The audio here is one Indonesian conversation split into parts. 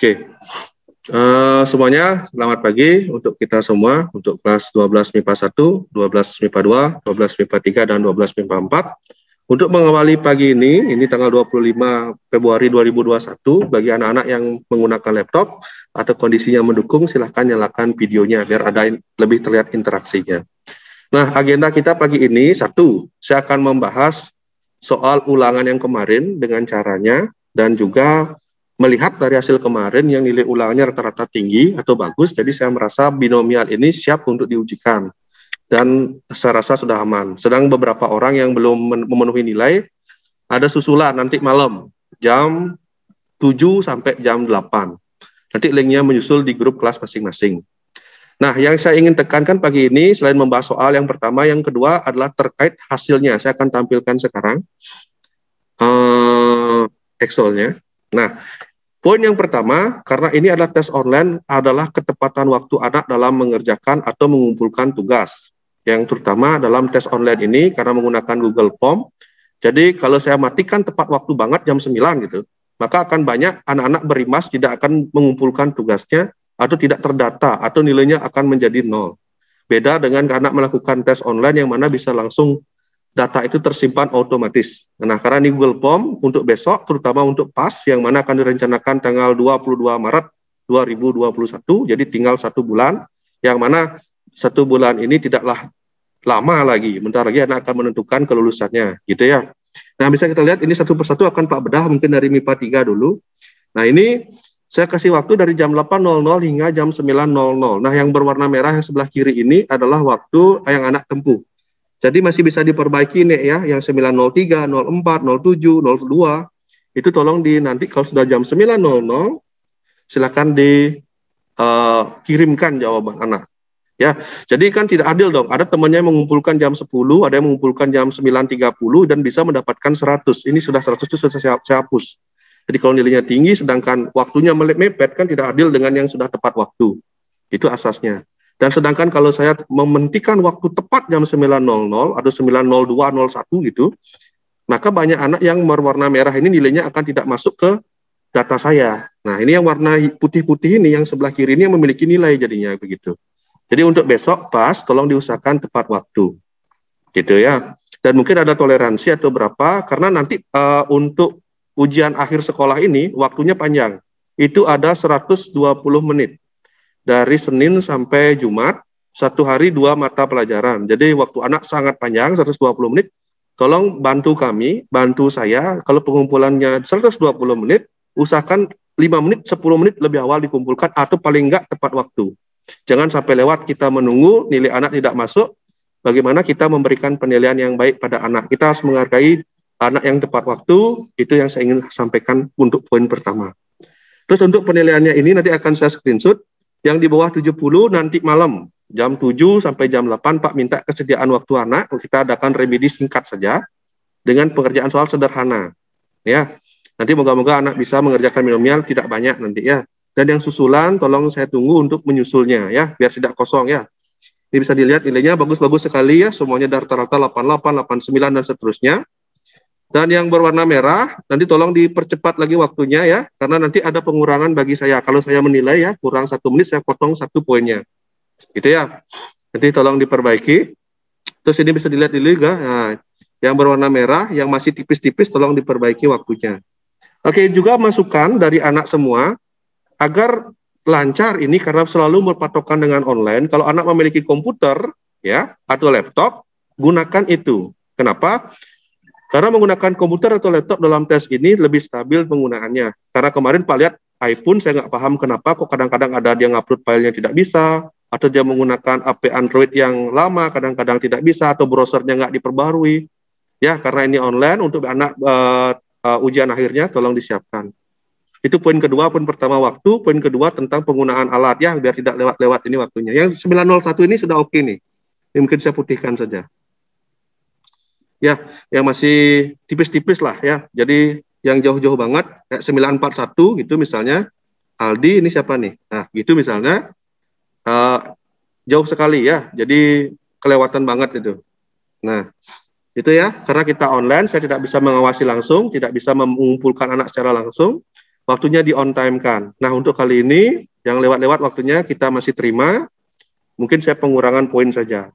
Oke, okay. uh, eh, semuanya selamat pagi untuk kita semua, untuk kelas 12 MIPA 1, 12 MIPA 2, 12 MIPA 3, dan 12 MIPA 4. Untuk mengawali pagi ini, ini tanggal 25 Februari 2021, bagi anak-anak yang menggunakan laptop atau kondisinya mendukung, silahkan nyalakan videonya biar ada lebih terlihat interaksinya. Nah, agenda kita pagi ini, satu, saya akan membahas soal ulangan yang kemarin dengan caranya, dan juga melihat dari hasil kemarin yang nilai ulangnya rata-rata tinggi atau bagus, jadi saya merasa binomial ini siap untuk diujikan dan saya rasa sudah aman. Sedang beberapa orang yang belum memenuhi nilai, ada susulan nanti malam jam 7 sampai jam 8. Nanti linknya menyusul di grup kelas masing-masing. Nah, yang saya ingin tekankan pagi ini selain membahas soal yang pertama, yang kedua adalah terkait hasilnya. Saya akan tampilkan sekarang uh, Excel-nya. Nah, Poin yang pertama, karena ini adalah tes online, adalah ketepatan waktu anak dalam mengerjakan atau mengumpulkan tugas. Yang terutama dalam tes online ini karena menggunakan Google Form. Jadi kalau saya matikan tepat waktu banget jam 9 gitu, maka akan banyak anak-anak berimas tidak akan mengumpulkan tugasnya atau tidak terdata atau nilainya akan menjadi nol. Beda dengan anak melakukan tes online yang mana bisa langsung data itu tersimpan otomatis. Nah, karena ini Google Form untuk besok, terutama untuk PAS, yang mana akan direncanakan tanggal 22 Maret 2021, jadi tinggal satu bulan, yang mana satu bulan ini tidaklah lama lagi, bentar lagi anak akan menentukan kelulusannya, gitu ya. Nah, bisa kita lihat ini satu persatu akan Pak Bedah mungkin dari MIPA 3 dulu. Nah, ini saya kasih waktu dari jam 8.00 hingga jam 9.00. Nah, yang berwarna merah yang sebelah kiri ini adalah waktu yang anak tempuh. Jadi masih bisa diperbaiki nih ya yang 903, 04, 07, 02 itu tolong di nanti kalau sudah jam 9.00 silakan dikirimkan eh, uh, jawaban anak. Ya, jadi kan tidak adil dong. Ada temannya yang mengumpulkan jam 10, ada yang mengumpulkan jam 9.30 dan bisa mendapatkan 100. Ini sudah 100 itu sudah saya, saya hapus. Jadi kalau nilainya tinggi sedangkan waktunya mepet kan tidak adil dengan yang sudah tepat waktu. Itu asasnya. Dan sedangkan kalau saya mementikan waktu tepat jam 9.00 atau 9.02.01 gitu, maka banyak anak yang berwarna merah ini nilainya akan tidak masuk ke data saya. Nah, ini yang warna putih-putih ini yang sebelah kiri ini yang memiliki nilai jadinya begitu. Jadi untuk besok pas tolong diusahakan tepat waktu. Gitu ya. Dan mungkin ada toleransi atau berapa karena nanti uh, untuk ujian akhir sekolah ini waktunya panjang. Itu ada 120 menit dari Senin sampai Jumat satu hari dua mata pelajaran. Jadi waktu anak sangat panjang 120 menit. Tolong bantu kami, bantu saya kalau pengumpulannya 120 menit, usahakan 5 menit, 10 menit lebih awal dikumpulkan atau paling enggak tepat waktu. Jangan sampai lewat kita menunggu nilai anak tidak masuk. Bagaimana kita memberikan penilaian yang baik pada anak? Kita harus menghargai anak yang tepat waktu. Itu yang saya ingin sampaikan untuk poin pertama. Terus untuk penilaiannya ini nanti akan saya screenshot yang di bawah 70 nanti malam jam 7 sampai jam 8 Pak minta kesediaan waktu anak kita adakan remedi singkat saja dengan pengerjaan soal sederhana ya nanti moga-moga anak bisa mengerjakan binomial tidak banyak nanti ya dan yang susulan tolong saya tunggu untuk menyusulnya ya biar tidak kosong ya ini bisa dilihat nilainya bagus-bagus sekali ya semuanya rata-rata 88 89 dan seterusnya dan yang berwarna merah, nanti tolong dipercepat lagi waktunya ya, karena nanti ada pengurangan bagi saya. Kalau saya menilai ya, kurang satu menit, saya potong satu poinnya. Gitu ya. Nanti tolong diperbaiki. Terus ini bisa dilihat di liga. Nah, yang berwarna merah, yang masih tipis-tipis, tolong diperbaiki waktunya. Oke, juga masukan dari anak semua, agar lancar ini karena selalu berpatokan dengan online. Kalau anak memiliki komputer, ya atau laptop, gunakan itu. Kenapa? Karena menggunakan komputer atau laptop dalam tes ini lebih stabil penggunaannya. Karena kemarin Pak lihat iPhone saya nggak paham kenapa kok kadang-kadang ada dia ngupload file yang tidak bisa, atau dia menggunakan HP Android yang lama kadang-kadang tidak bisa atau browsernya nggak diperbarui. Ya karena ini online untuk anak uh, uh, ujian akhirnya tolong disiapkan. Itu poin kedua, poin pertama waktu, poin kedua tentang penggunaan alat ya biar tidak lewat-lewat ini waktunya. Yang 901 ini sudah oke okay nih. Ini mungkin saya putihkan saja ya yang masih tipis-tipis lah ya. Jadi yang jauh-jauh banget kayak 941 gitu misalnya Aldi ini siapa nih? Nah, gitu misalnya uh, jauh sekali ya. Jadi kelewatan banget itu. Nah, itu ya karena kita online saya tidak bisa mengawasi langsung, tidak bisa mengumpulkan anak secara langsung. Waktunya di on time kan. Nah, untuk kali ini yang lewat-lewat waktunya kita masih terima. Mungkin saya pengurangan poin saja.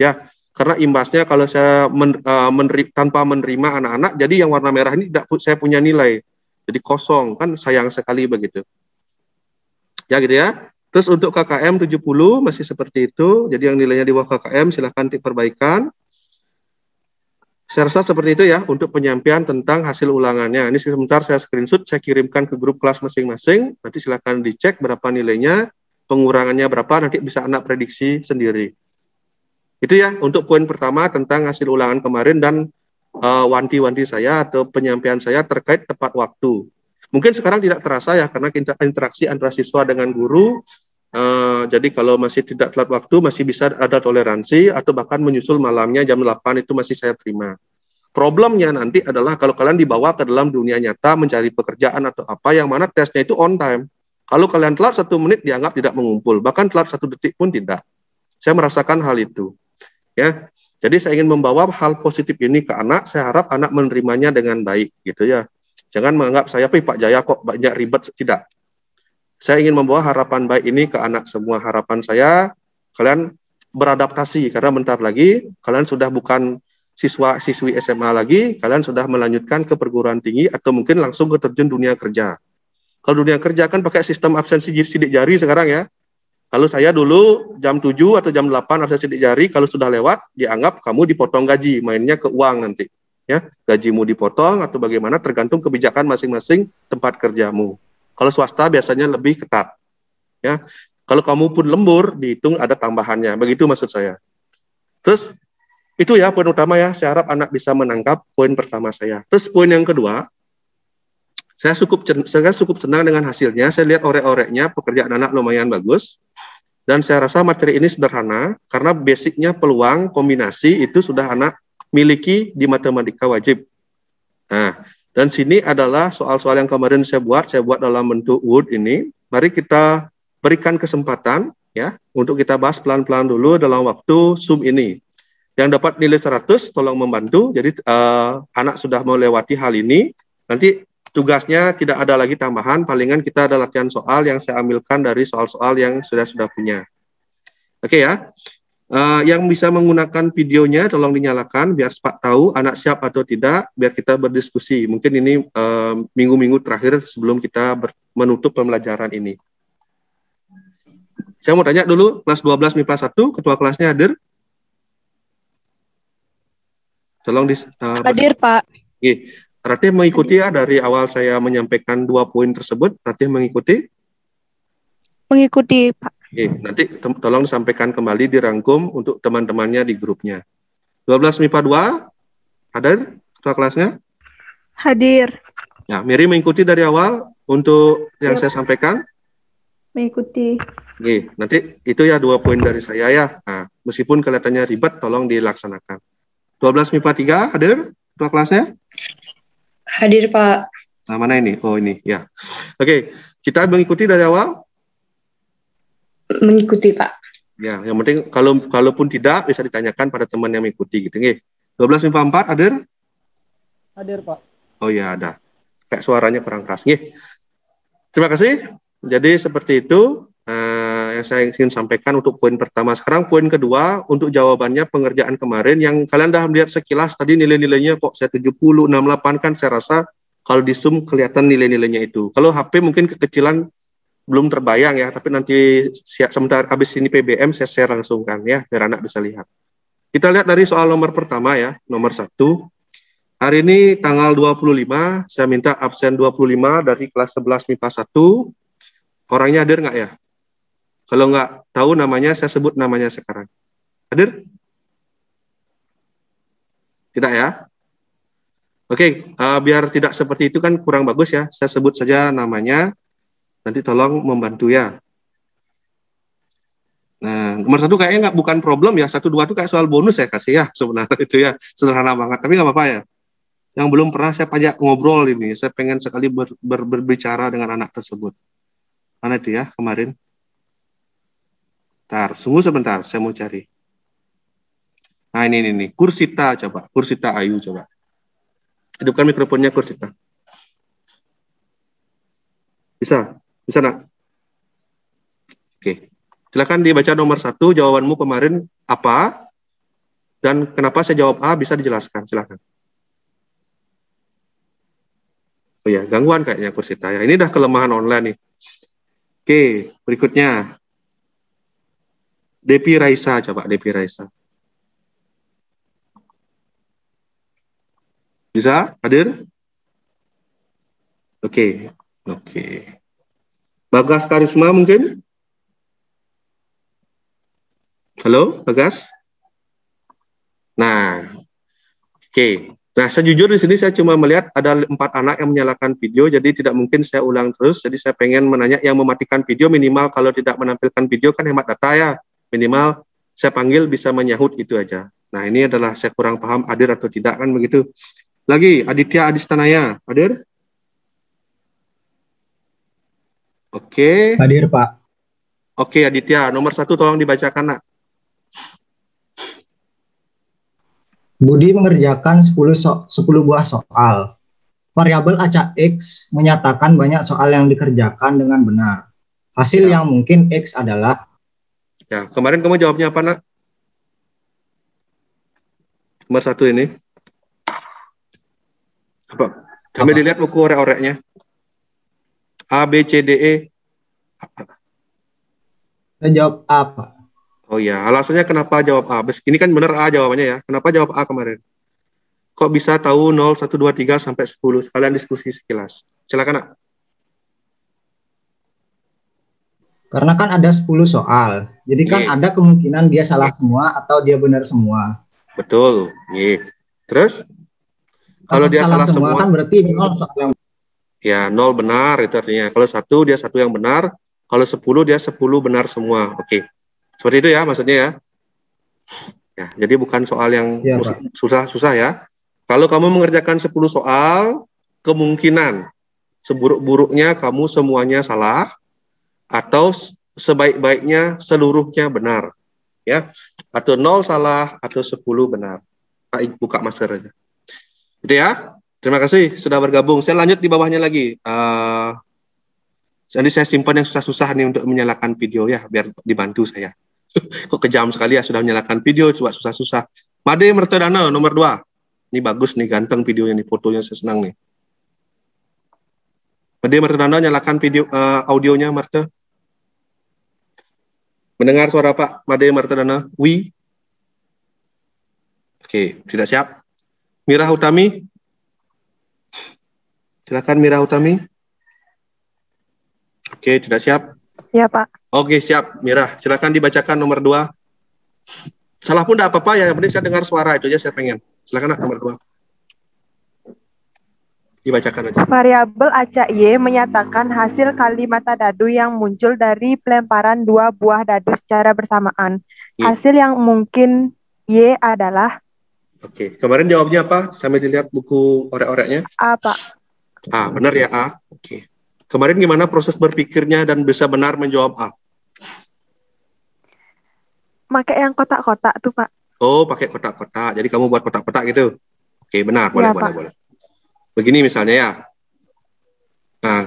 Ya, karena imbasnya kalau saya men, uh, tanpa menerima anak-anak jadi yang warna merah ini tidak saya punya nilai jadi kosong kan sayang sekali begitu ya gitu ya terus untuk KKM 70 masih seperti itu jadi yang nilainya di bawah KKM silahkan diperbaikan saya rasa seperti itu ya untuk penyampaian tentang hasil ulangannya ini sebentar saya screenshot saya kirimkan ke grup kelas masing-masing nanti silahkan dicek berapa nilainya pengurangannya berapa nanti bisa anak prediksi sendiri itu ya untuk poin pertama tentang hasil ulangan kemarin dan eh, wanti-wanti uh, saya atau penyampaian saya terkait tepat waktu. Mungkin sekarang tidak terasa ya karena interaksi antara siswa dengan guru. Uh, jadi kalau masih tidak telat waktu masih bisa ada toleransi atau bahkan menyusul malamnya jam 8 itu masih saya terima. Problemnya nanti adalah kalau kalian dibawa ke dalam dunia nyata mencari pekerjaan atau apa yang mana tesnya itu on time. Kalau kalian telat satu menit dianggap tidak mengumpul, bahkan telat satu detik pun tidak. Saya merasakan hal itu ya. Jadi saya ingin membawa hal positif ini ke anak, saya harap anak menerimanya dengan baik gitu ya. Jangan menganggap saya Pak Jaya kok banyak ribet tidak. Saya ingin membawa harapan baik ini ke anak semua. Harapan saya kalian beradaptasi karena bentar lagi kalian sudah bukan siswa siswi SMA lagi, kalian sudah melanjutkan ke perguruan tinggi atau mungkin langsung ke terjun dunia kerja. Kalau dunia kerja kan pakai sistem absensi sidik jari sekarang ya. Kalau saya dulu jam 7 atau jam 8 harus sidik jari, kalau sudah lewat dianggap kamu dipotong gaji, mainnya ke uang nanti. Ya, gajimu dipotong atau bagaimana tergantung kebijakan masing-masing tempat kerjamu. Kalau swasta biasanya lebih ketat. Ya. Kalau kamu pun lembur dihitung ada tambahannya. Begitu maksud saya. Terus itu ya poin utama ya, saya harap anak bisa menangkap poin pertama saya. Terus poin yang kedua, saya cukup saya cukup senang dengan hasilnya. Saya lihat orek-oreknya, pekerjaan anak lumayan bagus. Dan saya rasa materi ini sederhana karena basicnya peluang kombinasi itu sudah anak miliki di matematika wajib. Nah, dan sini adalah soal-soal yang kemarin saya buat, saya buat dalam bentuk wood ini. Mari kita berikan kesempatan ya untuk kita bahas pelan-pelan dulu dalam waktu Zoom ini. Yang dapat nilai 100 tolong membantu. Jadi uh, anak sudah melewati hal ini, nanti tugasnya tidak ada lagi tambahan, palingan kita ada latihan soal yang saya ambilkan dari soal-soal yang sudah-sudah punya. Oke okay, ya. Uh, yang bisa menggunakan videonya tolong dinyalakan biar Pak tahu anak siap atau tidak, biar kita berdiskusi. Mungkin ini eh, minggu-minggu uh, terakhir sebelum kita menutup pembelajaran ini. Saya mau tanya dulu kelas 12 MIPA 1, ketua kelasnya hadir? Tolong di uh, hadir, Pak. Okay berarti mengikuti ya dari awal saya menyampaikan dua poin tersebut. berarti mengikuti? Mengikuti, Pak. Oke, nanti tolong sampaikan kembali dirangkum untuk teman-temannya di grupnya. 12 MIPA 2, hadir ketua kelasnya? Hadir. Ya, Miri mengikuti dari awal untuk yang saya sampaikan? Mengikuti. Oke, nanti itu ya dua poin dari saya ya. Nah, meskipun kelihatannya ribet, tolong dilaksanakan. 12 MIPA 3, hadir ketua kelasnya? Hadir Pak. Nah, mana ini? Oh ini ya. Oke, kita mengikuti dari awal. Mengikuti Pak. Ya, yang penting kalau kalaupun tidak bisa ditanyakan pada teman yang mengikuti gitu nih. 12 4 hadir? Hadir, Pak. Oh ya ada. Kayak suaranya kurang keras Nih. Terima kasih. Jadi seperti itu. Uh, saya ingin sampaikan untuk poin pertama. Sekarang poin kedua untuk jawabannya pengerjaan kemarin yang kalian dah melihat sekilas tadi nilai-nilainya kok saya 70, 68 kan saya rasa kalau di zoom kelihatan nilai-nilainya itu. Kalau HP mungkin kekecilan belum terbayang ya, tapi nanti siap sebentar habis ini PBM saya share langsung kan ya biar anak bisa lihat. Kita lihat dari soal nomor pertama ya, nomor satu. Hari ini tanggal 25, saya minta absen 25 dari kelas 11 MIPA 1. Orangnya hadir nggak ya? Kalau nggak tahu namanya, saya sebut namanya sekarang. Hadir? Tidak ya? Oke, uh, biar tidak seperti itu kan kurang bagus ya. Saya sebut saja namanya. Nanti tolong membantu ya. Nah, nomor satu kayaknya nggak bukan problem ya. Satu dua itu kayak soal bonus ya kasih ya sebenarnya itu ya sederhana banget. Tapi nggak apa-apa ya. Yang belum pernah saya pajak ngobrol ini, saya pengen sekali ber, ber, berbicara dengan anak tersebut. Mana itu ya kemarin? Bentar, tunggu sebentar, saya mau cari. Nah ini, ini, ini. Kursita coba, Kursita Ayu coba. Hidupkan mikrofonnya Kursita. Bisa? Bisa nak? Oke. Silakan dibaca nomor satu, jawabanmu kemarin apa? Dan kenapa saya jawab A bisa dijelaskan, silakan. Oh ya, gangguan kayaknya Kursita ya. Ini dah kelemahan online nih. Oke, berikutnya. Depi Raisa coba Depi Raisa. Bisa hadir? Oke, okay. oke. Okay. Bagas Karisma mungkin? Halo, Bagas? Nah, oke. Okay. Nah, saya di sini saya cuma melihat ada empat anak yang menyalakan video, jadi tidak mungkin saya ulang terus. Jadi saya pengen menanya yang mematikan video minimal kalau tidak menampilkan video kan hemat data ya minimal saya panggil bisa menyahut itu aja. Nah ini adalah saya kurang paham hadir atau tidak kan begitu. Lagi Aditya Adistanaya hadir. Oke. Okay. Hadir Pak. Oke okay, Aditya nomor satu tolong dibacakan nak. Budi mengerjakan 10, so 10 buah soal. Variabel acak X menyatakan banyak soal yang dikerjakan dengan benar. Hasil ya. yang mungkin X adalah Ya, kemarin kamu jawabnya apa, Nak? Nomor satu ini. Apa? Kami apa? dilihat buku orek-oreknya. A, B, C, D, E. Apa? Saya jawab A, Pak. Oh ya alasannya kenapa jawab A? Ini kan benar A jawabannya ya. Kenapa jawab A kemarin? Kok bisa tahu 0, 1, 2, 3 sampai 10? Sekalian diskusi sekilas. Silakan, Nak. Karena kan ada 10 soal. Jadi kan yeah. ada kemungkinan dia salah iya. semua atau dia benar semua. Betul. Yeah. Terus kalau, kan dia salah, salah semua, semua kan berarti nol soal yang Ya, nol benar itu artinya. Kalau satu dia satu yang benar, kalau 10 dia 10 benar semua. Oke. Okay. Seperti itu ya maksudnya ya. Ya, jadi bukan soal yang susah-susah iya, ya, ya. Kalau kamu mengerjakan 10 soal, kemungkinan seburuk-buruknya kamu semuanya salah atau sebaik-baiknya seluruhnya benar ya atau nol salah atau 10 benar Pak buka masker aja gitu ya terima kasih sudah bergabung saya lanjut di bawahnya lagi uh, eh, jadi saya simpan yang susah-susah nih untuk menyalakan video ya biar dibantu saya kok kejam sekali ya sudah menyalakan video coba susah-susah Made Mercadana nomor 2 ini bagus nih ganteng videonya nih fotonya saya senang nih Made Mercadana nyalakan video uh, audionya Mercadana Mendengar suara Pak Made Martadana? Wi? Oke, tidak siap. Mirah Utami? Silakan Mirah Utami. Oke, tidak siap. Ya, Pak. Oke, siap. Mirah, silakan dibacakan nomor dua. Salah pun tidak apa-apa ya, yang penting saya dengar suara itu aja saya pengen. Silakan nomor dua dibacakan aja. Variabel acak Y menyatakan hasil kalimat dadu yang muncul dari pelemparan dua buah dadu secara bersamaan. Y. Iya. Hasil yang mungkin Y adalah Oke, okay. kemarin jawabnya apa? Sambil dilihat buku orek-oreknya. A, Pak. A, benar ya A. Oke. Okay. Kemarin gimana proses berpikirnya dan bisa benar menjawab A? Pakai yang kotak-kotak tuh, Pak. Oh, pakai kotak-kotak. Jadi kamu buat kotak-kotak gitu. Oke, okay, benar. Boleh, ya, boleh, boleh begini misalnya ya. Nah,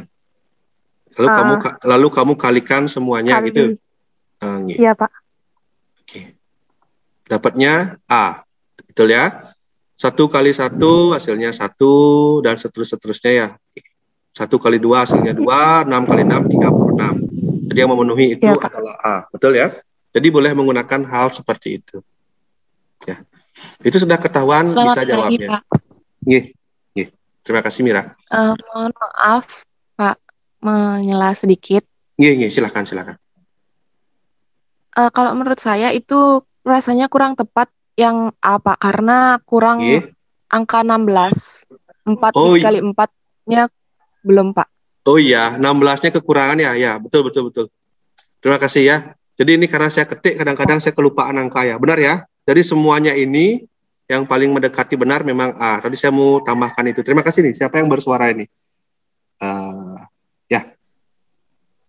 lalu uh, kamu ah. lalu kamu kalikan semuanya kali. gitu. Uh, Iya pak. Oke. Dapatnya A, betul ya? Satu kali satu hasilnya satu dan seterus seterusnya ya. Satu kali dua hasilnya dua, enam kali enam tiga puluh enam. Jadi yang memenuhi itu ya, adalah A, betul ya? Jadi boleh menggunakan hal seperti itu. Ya, itu sudah ketahuan Selamat bisa jawabnya. Pak. Nih. Terima kasih Mira. Uh, mohon maaf Pak menyela sedikit. Iya iya silakan silakan. Uh, kalau menurut saya itu rasanya kurang tepat yang apa karena kurang yeah. angka 16 4 oh, kali 4-nya belum Pak. Oh iya, 16-nya kekurangan ya. Ya, betul betul betul. Terima kasih ya. Jadi ini karena saya ketik kadang-kadang saya kelupaan angka ya. Benar ya? Jadi semuanya ini yang paling mendekati benar memang A. Ah, tadi saya mau tambahkan itu. Terima kasih nih. Siapa yang bersuara ini? Uh, ya.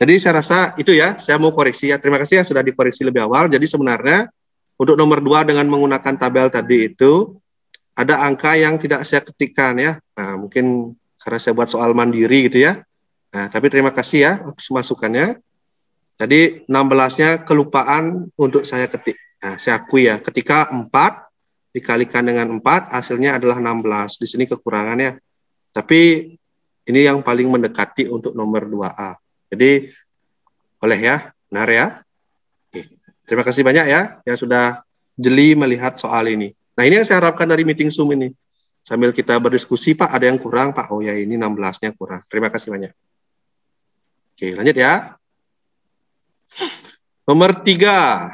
Jadi saya rasa itu ya. Saya mau koreksi ya. Terima kasih ya sudah dikoreksi lebih awal. Jadi sebenarnya untuk nomor dua dengan menggunakan tabel tadi itu ada angka yang tidak saya ketikkan ya. Nah, mungkin karena saya buat soal mandiri gitu ya. Nah, tapi terima kasih ya masukannya. jadi 16-nya kelupaan untuk saya ketik. Nah, saya akui ya, ketika 4 dikalikan dengan 4 hasilnya adalah 16. Di sini kekurangannya. Tapi ini yang paling mendekati untuk nomor 2A. Jadi boleh ya, benar ya? Oke. Terima kasih banyak ya yang sudah jeli melihat soal ini. Nah, ini yang saya harapkan dari meeting Zoom ini. Sambil kita berdiskusi, Pak, ada yang kurang, Pak. Oh ya, ini 16-nya kurang. Terima kasih banyak. Oke, lanjut ya. Nomor tiga,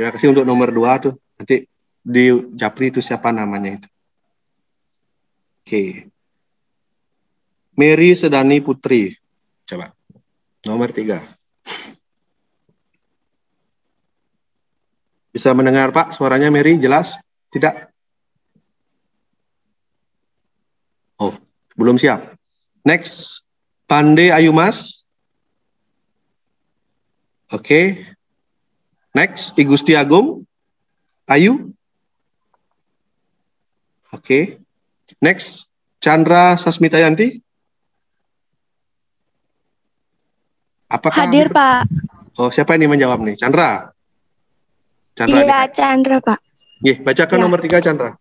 Terima kasih untuk nomor dua tuh. Nanti di Japri itu siapa namanya itu. Oke. Mary Sedani Putri. Coba. Nomor tiga. Bisa mendengar Pak suaranya Mary jelas? Tidak? Oh, belum siap. Next. Pandey Ayumas. Oke. Okay. Next, I Gusti Agung. Ayu. Oke. Okay. Next, Chandra Sasmita Yanti. Apakah Hadir, Pak. Oh, siapa ini menjawab nih? Chandra. Chandra. Iya, Chandra, Pak. Nih, bacakan ya. nomor tiga, Chandra.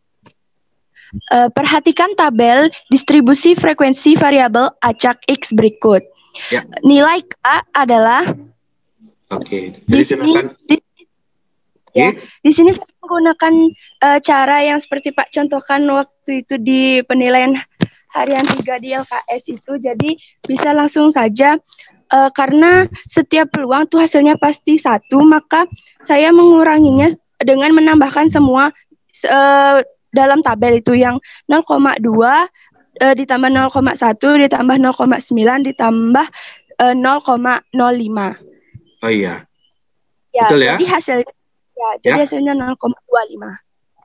Uh, perhatikan tabel distribusi frekuensi variabel acak X berikut. Ya. Nilai a adalah Oke, okay. jadi ya, iya. di sini saya menggunakan uh, cara yang seperti Pak contohkan waktu itu di penilaian harian 3 di LKS itu. Jadi bisa langsung saja uh, karena setiap peluang tuh hasilnya pasti satu, maka saya menguranginya dengan menambahkan semua uh, dalam tabel itu yang 0,2 uh, ditambah 0,1 ditambah 0,9 ditambah uh, 0,05. Oh iya. Ya, betul ya? Jadi hasilnya ya, jadi ya? hasilnya 0,25.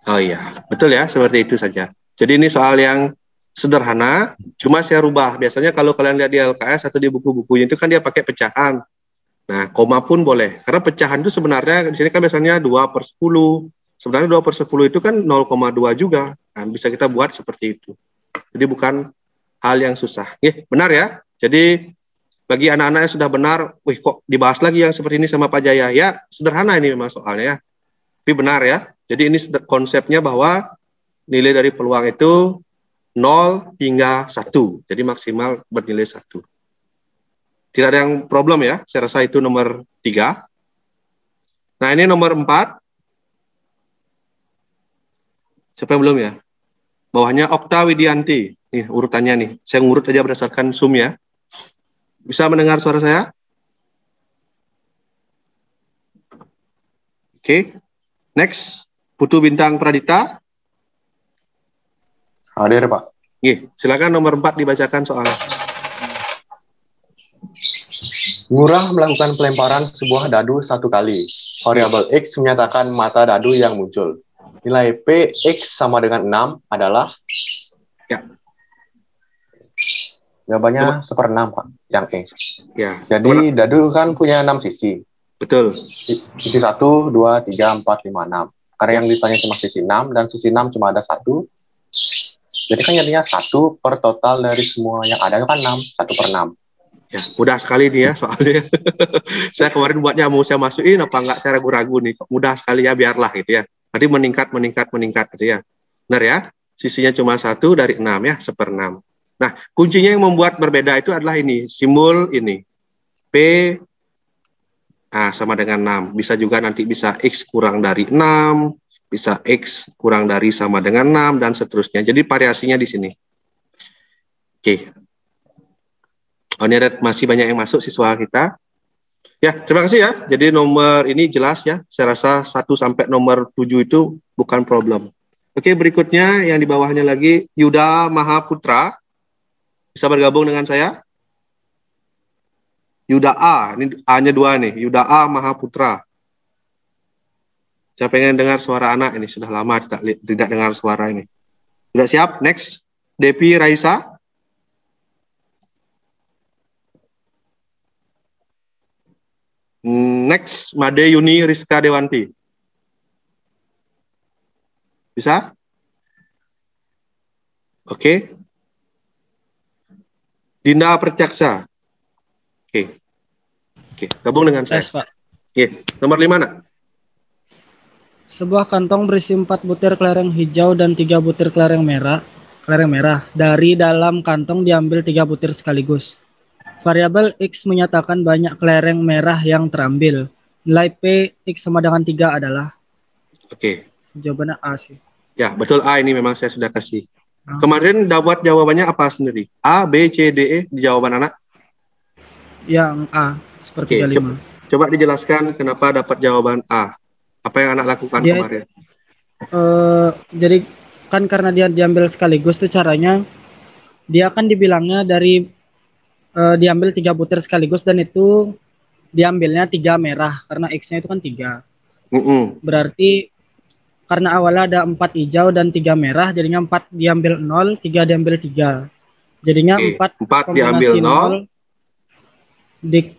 Oh iya, betul ya, seperti itu saja. Jadi ini soal yang sederhana, cuma saya rubah. Biasanya kalau kalian lihat di LKS atau di buku-bukunya itu kan dia pakai pecahan. Nah, koma pun boleh. Karena pecahan itu sebenarnya di sini kan biasanya 2 per 10. Sebenarnya 2 per 10 itu kan 0,2 juga. Kan bisa kita buat seperti itu. Jadi bukan hal yang susah. Ya, benar ya? Jadi bagi anak-anak yang sudah benar, wih kok dibahas lagi yang seperti ini sama Pak Jaya. Ya, sederhana ini memang soalnya ya. Tapi benar ya. Jadi ini konsepnya bahwa nilai dari peluang itu 0 hingga 1. Jadi maksimal bernilai 1. Tidak ada yang problem ya. Saya rasa itu nomor 3. Nah, ini nomor 4. Siapa yang belum ya? Bawahnya Okta Widianti. Nih, urutannya nih. Saya ngurut aja berdasarkan sum ya. Bisa mendengar suara saya? Oke. Okay. Next, Putu Bintang Pradita. Hadir, Pak. Oke, silakan nomor 4 dibacakan soal. Ngurah melakukan pelemparan sebuah dadu satu kali. Variabel X menyatakan mata dadu yang muncul. Nilai P(X sama dengan 6 adalah... Ya. Jawabannya seperenam Pak, yang E. Ya. Jadi dadu kan punya enam sisi. Betul. Sisi satu, dua, tiga, empat, lima, enam. Karena yang ditanya cuma sisi enam dan sisi enam cuma ada satu. Jadi kan jadinya satu per total dari semua yang ada kan enam, satu per enam. Ya, mudah sekali nih ya soalnya. saya kemarin buatnya mau saya masukin apa enggak saya ragu-ragu nih. Mudah sekali ya biarlah gitu ya. Nanti meningkat, meningkat, meningkat gitu ya. Benar ya? Sisinya cuma satu dari enam ya, seper enam. Nah, kuncinya yang membuat berbeda itu adalah ini, simbol ini. P nah, sama dengan 6. Bisa juga nanti bisa X kurang dari 6, bisa X kurang dari sama dengan 6, dan seterusnya. Jadi variasinya di sini. Oke. Oh, ini ada masih banyak yang masuk siswa kita. Ya, terima kasih ya. Jadi nomor ini jelas ya. Saya rasa 1 sampai nomor 7 itu bukan problem. Oke, berikutnya yang di bawahnya lagi Yuda Mahaputra. Bisa bergabung dengan saya? Yuda A, ini A-nya dua nih, Yuda A Mahaputra. Saya pengen dengar suara anak ini, sudah lama tidak tidak dengar suara ini. Tidak siap? Next, Devi Raisa. Hmm, next, Made Yuni Rizka Dewanti. Bisa? Oke, Dinda Percaksa. Oke. Oke, gabung dengan saya. Yes, Pak. Oke, nomor lima nak. Sebuah kantong berisi empat butir kelereng hijau dan tiga butir kelereng merah. Kelereng merah. Dari dalam kantong diambil tiga butir sekaligus. Variabel X menyatakan banyak kelereng merah yang terambil. Nilai P X sama dengan tiga adalah? Oke. Okay. Jawabannya A sih. Ya, betul A ini memang saya sudah kasih. Oh. Kemarin dapat jawabannya apa sendiri? A, B, C, D, E di jawaban anak? Yang A, seperti okay, coba, coba dijelaskan kenapa dapat jawaban A. Apa yang anak lakukan dia, kemarin? Uh, jadi kan karena dia diambil sekaligus tuh caranya, dia kan dibilangnya dari uh, diambil tiga butir sekaligus dan itu diambilnya tiga merah karena X-nya itu kan tiga. Mm -mm. Berarti karena awalnya ada empat hijau dan tiga merah jadinya empat diambil nol tiga diambil tiga jadinya empat empat diambil nol di,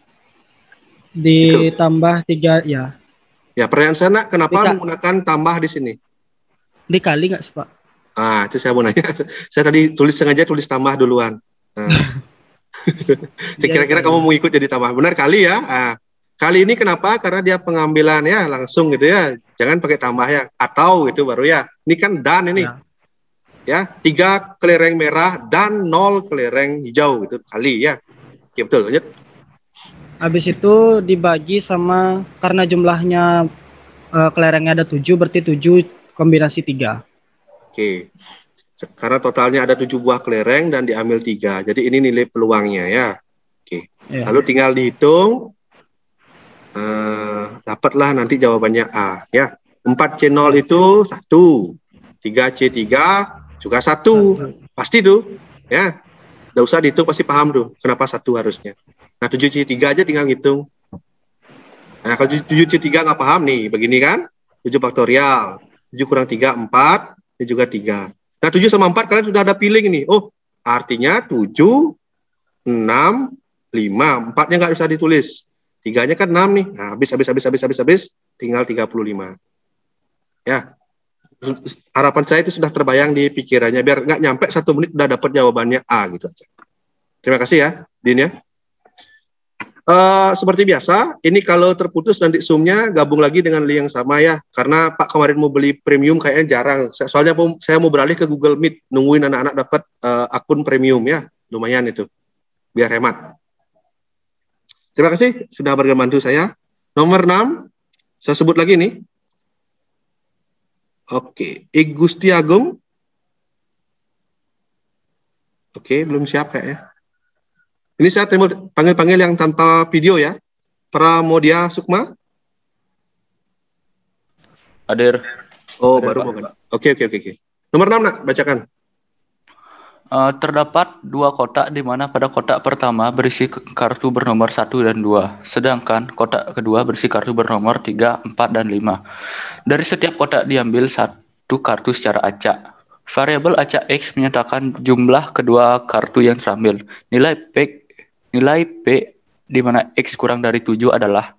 ditambah tiga ya ya pertanyaan saya nak kenapa Dika, menggunakan tambah di sini dikali nggak sih pak ah itu saya mau nanya saya tadi tulis sengaja tulis tambah duluan nah. kira-kira iya, iya, kamu iya. mau ikut jadi tambah benar kali ya ah Kali ini kenapa? Karena dia pengambilan ya langsung gitu ya. Jangan pakai tambah ya atau gitu baru ya. Ini kan dan ini. Ya. ya, tiga kelereng merah dan nol kelereng hijau gitu kali ya. Oke, betul, lanjut. Habis itu dibagi sama karena jumlahnya e, kelerengnya ada tujuh berarti tujuh kombinasi tiga. Oke. Karena totalnya ada tujuh buah kelereng dan diambil tiga. Jadi ini nilai peluangnya ya. Oke. Ya. Lalu tinggal dihitung Eh, dapatlah nanti jawabannya A ya 4C0 itu 1. 3C3 juga 1. pasti tuh ya Enggak usah dihitung pasti paham tuh kenapa 1 harusnya nah 7C3 aja tinggal ngitung nah kalau 7C3 nggak paham nih begini kan 7 faktorial 7 kurang 3 4 ini juga 3 nah 7 sama 4 kalian sudah ada feeling nih oh artinya 7 6 5 4 nya nggak bisa ditulis Tiganya kan 6 nih. Nah, habis, habis, habis, habis, habis, habis, tinggal 35. Ya, harapan saya itu sudah terbayang di pikirannya. Biar nggak nyampe satu menit udah dapat jawabannya A gitu aja. Terima kasih ya, Din ya. Uh, seperti biasa, ini kalau terputus nanti zoomnya gabung lagi dengan link yang sama ya. Karena Pak kemarin mau beli premium kayaknya jarang. Soalnya saya mau beralih ke Google Meet, nungguin anak-anak dapat uh, eh, akun premium ya. Lumayan itu, biar hemat. Terima kasih sudah bergabung saya. Nomor 6, saya sebut lagi nih. Oke, okay. Igusti Agung. Oke, okay, belum siap ya. Ini saya terima panggil-panggil yang tanpa video ya. Pramodia Sukma. Hadir. Oh, Hadir, baru Pak. mau kan? Oke, oke, oke. Nomor 6, nak, bacakan. Uh, terdapat dua kotak di mana pada kotak pertama berisi kartu bernomor 1 dan 2, sedangkan kotak kedua berisi kartu bernomor 3, 4, dan 5. Dari setiap kotak diambil satu kartu secara acak. Variabel acak X menyatakan jumlah kedua kartu yang terambil. Nilai P, nilai P di mana X kurang dari 7 adalah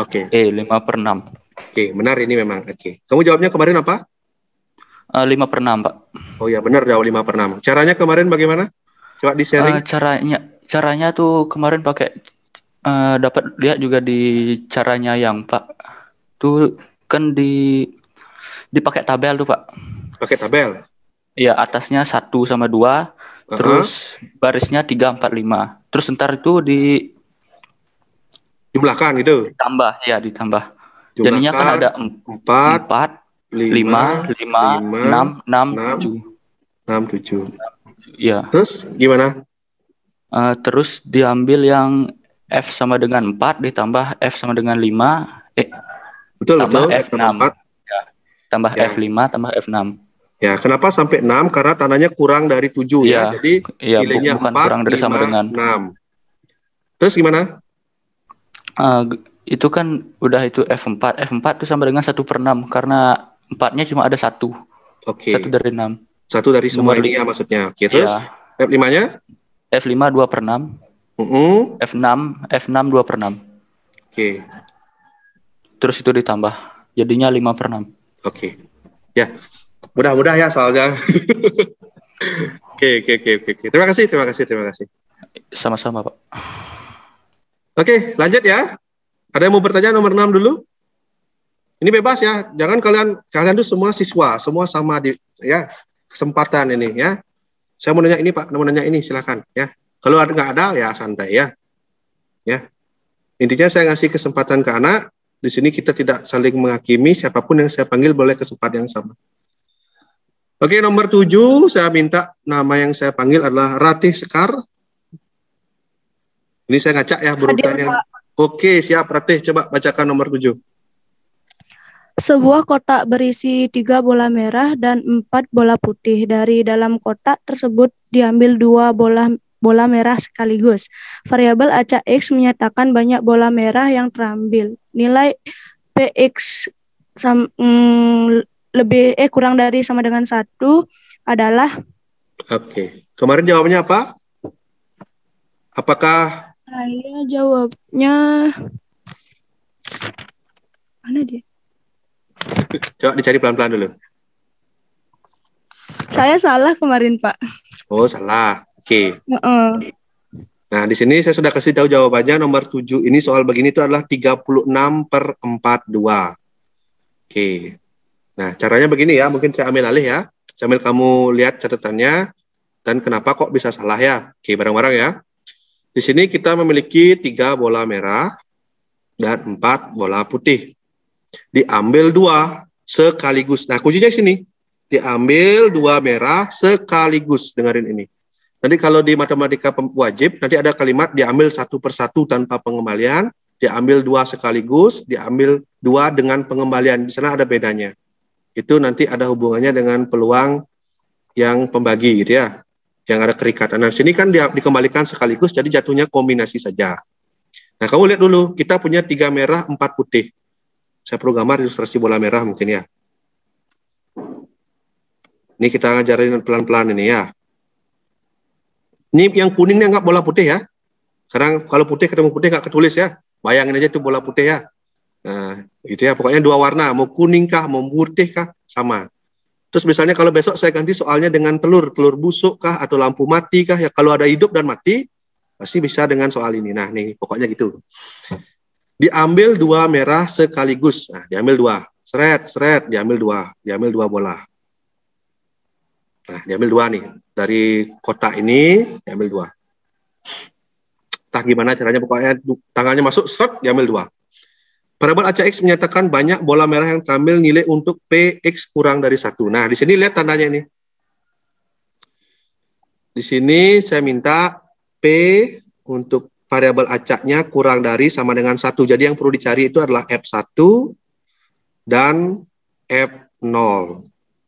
Oke. Okay. E, 5 per 6. Oke, okay, benar ini memang. Oke. Okay. Kamu jawabnya kemarin apa? Eh, lima per enam Pak. Oh ya benar jauh lima per enam. Caranya kemarin bagaimana? Coba di sharing. Uh, eh, caranya caranya tuh kemarin pakai uh, dapat lihat juga di caranya yang Pak. Tuh kan di dipakai tabel tuh Pak. Pakai tabel. Iya atasnya satu sama dua, uh -huh. terus barisnya tiga empat lima. Terus ntar itu di jumlahkan gitu. Tambah ya ditambah. Jumlahkan, Jadinya kan ada 4, empat lima lima enam enam tujuh enam tujuh ya terus gimana uh, terus diambil yang f sama dengan empat ditambah f sama dengan lima eh betul tambah betul f enam ya. tambah ya. f lima tambah f enam ya kenapa sampai enam karena tanahnya kurang dari tujuh ya, ya. jadi ya, nilainya bukan 4, kurang dari 5, sama dengan enam terus gimana uh, itu kan udah itu F4 F4 itu sama dengan satu per enam karena empatnya cuma ada satu. Oke. Okay. Satu dari enam. Satu dari semua Nomor ini ya maksudnya. Oke, okay, terus ya. F5-nya? F5 2 per 6. Mm -hmm. F6, F6 2 per 6. Oke. Okay. Terus itu ditambah. Jadinya 5 per 6. Oke. Okay. Ya. Mudah-mudah ya soalnya. Oke, oke, oke, oke. Terima kasih, terima kasih, terima kasih. Sama-sama, Pak. Oke, okay, lanjut ya. Ada yang mau bertanya nomor 6 dulu? Ini bebas ya, jangan kalian kalian tuh semua siswa, semua sama di ya kesempatan ini ya. Saya mau nanya ini Pak, mau nanya ini silahkan ya. Kalau ada nggak ada ya santai ya. Ya. Intinya saya ngasih kesempatan ke anak. Di sini kita tidak saling menghakimi, siapapun yang saya panggil boleh kesempatan yang sama. Oke, nomor tujuh, saya minta nama yang saya panggil adalah Ratih Sekar. Ini saya ngacak ya, berurutan yang... Oke, siap Ratih, coba bacakan nomor tujuh sebuah kotak berisi tiga bola merah dan empat bola putih. Dari dalam kotak tersebut diambil dua bola bola merah sekaligus. Variabel acak X menyatakan banyak bola merah yang terambil. Nilai PX sam, mm, lebih eh kurang dari sama dengan satu adalah Oke. Kemarin jawabnya apa? Apakah Saya jawabnya mana dia? Coba dicari pelan-pelan dulu. Saya salah kemarin, Pak. Oh, salah. Oke. Okay. Uh -uh. Nah, di sini saya sudah kasih tahu jawabannya nomor 7. Ini soal begini itu adalah 36 per 42. Oke. Nah, caranya begini ya. Mungkin saya ambil alih ya. Sambil kamu lihat catatannya. Dan kenapa kok bisa salah ya. Oke, barang-barang ya. Di sini kita memiliki tiga bola merah dan empat bola putih diambil dua sekaligus. Nah, kuncinya di sini. Diambil dua merah sekaligus. Dengarin ini. Nanti kalau di matematika wajib, nanti ada kalimat diambil satu persatu tanpa pengembalian, diambil dua sekaligus, diambil dua dengan pengembalian. Di sana ada bedanya. Itu nanti ada hubungannya dengan peluang yang pembagi gitu ya, yang ada kerikatan. Nah, sini kan dia dikembalikan sekaligus, jadi jatuhnya kombinasi saja. Nah, kamu lihat dulu, kita punya tiga merah, empat putih saya perlu gambar ilustrasi bola merah mungkin ya. Ini kita ngajarin pelan-pelan ini ya. Ini yang kuningnya nggak bola putih ya. Sekarang kalau putih ketemu putih nggak ketulis ya. Bayangin aja itu bola putih ya. Nah, itu ya pokoknya dua warna, mau kuning kah, mau putih kah, sama. Terus misalnya kalau besok saya ganti soalnya dengan telur, telur busuk kah atau lampu mati kah ya kalau ada hidup dan mati pasti bisa dengan soal ini. Nah, nih pokoknya gitu diambil dua merah sekaligus. Nah, diambil dua, seret, seret, diambil dua, diambil dua bola. Nah, diambil dua nih dari kotak ini, diambil dua. Entah gimana caranya, pokoknya tangannya masuk, seret, diambil dua. Parabol ACX menyatakan banyak bola merah yang terambil nilai untuk PX kurang dari satu. Nah, di sini lihat tandanya ini. Di sini saya minta P untuk variabel acaknya kurang dari sama dengan satu. Jadi yang perlu dicari itu adalah F1 dan F0.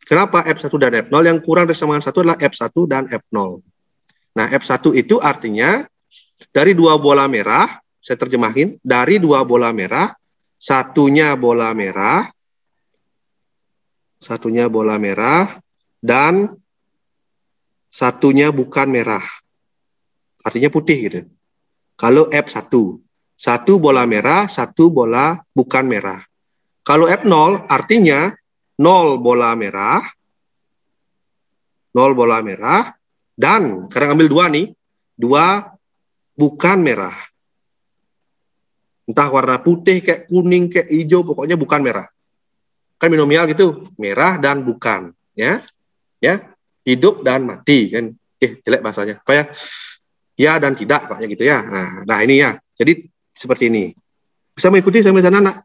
Kenapa F1 dan F0? Yang kurang dari sama dengan satu adalah F1 dan F0. Nah, F1 itu artinya dari dua bola merah, saya terjemahin, dari dua bola merah, satunya bola merah, satunya bola merah, dan satunya bukan merah. Artinya putih gitu. Kalau F1, satu bola merah, satu bola bukan merah. Kalau F0 artinya 0 bola merah, 0 bola merah, dan sekarang ambil dua nih, dua bukan merah. Entah warna putih, kayak kuning, kayak hijau, pokoknya bukan merah. Kan binomial gitu, merah dan bukan. ya ya Hidup dan mati. kan Eh, jelek bahasanya. Kayak ya dan tidak Pak ya gitu ya. Nah, nah ini ya. Jadi seperti ini. Bisa mengikuti sampai sana nak?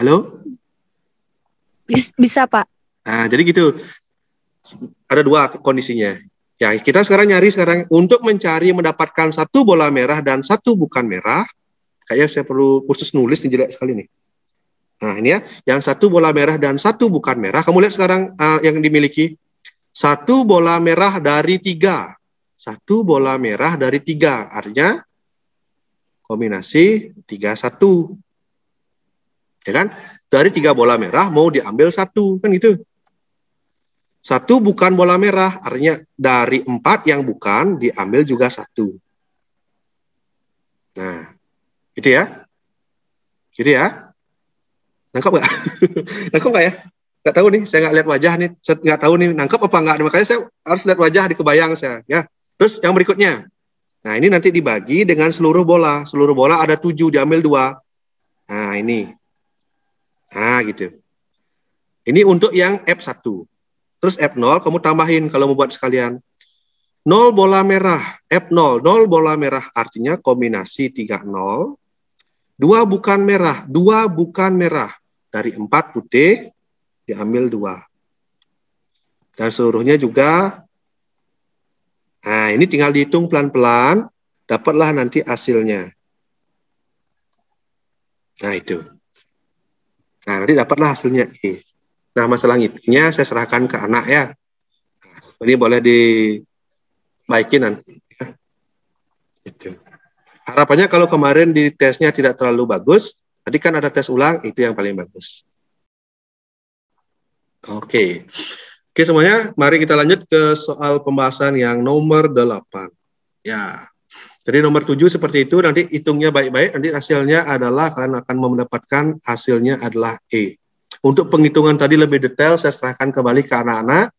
Halo? Bisa Pak. Nah, jadi gitu. Ada dua kondisinya. Ya, kita sekarang nyari sekarang untuk mencari mendapatkan satu bola merah dan satu bukan merah. Kayaknya saya perlu khusus nulis nih jelek sekali nih. Nah, ini ya, yang satu bola merah dan satu bukan merah. Kamu lihat sekarang uh, yang dimiliki satu bola merah dari tiga satu bola merah dari tiga. Artinya kombinasi tiga satu Ya kan? Dari tiga bola merah mau diambil satu. Kan gitu. Satu bukan bola merah. Artinya dari empat yang bukan diambil juga satu. Nah, gitu ya. Gitu ya. nangkap nggak? nangkap nggak ya? nggak tahu nih, saya nggak lihat wajah nih, nggak tahu nih, nangkep apa nggak, makanya saya harus lihat wajah di kebayang saya, ya. Terus yang berikutnya. Nah, ini nanti dibagi dengan seluruh bola. Seluruh bola ada tujuh, diambil dua. Nah, ini. Nah, gitu. Ini untuk yang F1. Terus F0 kamu tambahin kalau mau buat sekalian. 0 bola merah, F0, 0 bola merah artinya kombinasi 3 0. 2 bukan merah, 2 bukan merah. Dari 4 putih diambil 2. Dan seluruhnya juga Nah, ini tinggal dihitung pelan-pelan, dapatlah nanti hasilnya. Nah, itu. Nah, nanti dapatlah hasilnya Nah, masalah ngitungnya saya serahkan ke anak ya. Nah, ini boleh dibaikin nanti. Ya. Itu. Harapannya kalau kemarin di tesnya tidak terlalu bagus, tadi kan ada tes ulang, itu yang paling bagus. Oke. Okay. Oke semuanya, mari kita lanjut ke soal pembahasan yang nomor 8. Ya, jadi nomor 7 seperti itu, nanti hitungnya baik-baik, nanti hasilnya adalah kalian akan mendapatkan hasilnya adalah E. Untuk penghitungan tadi lebih detail, saya serahkan kembali ke anak-anak.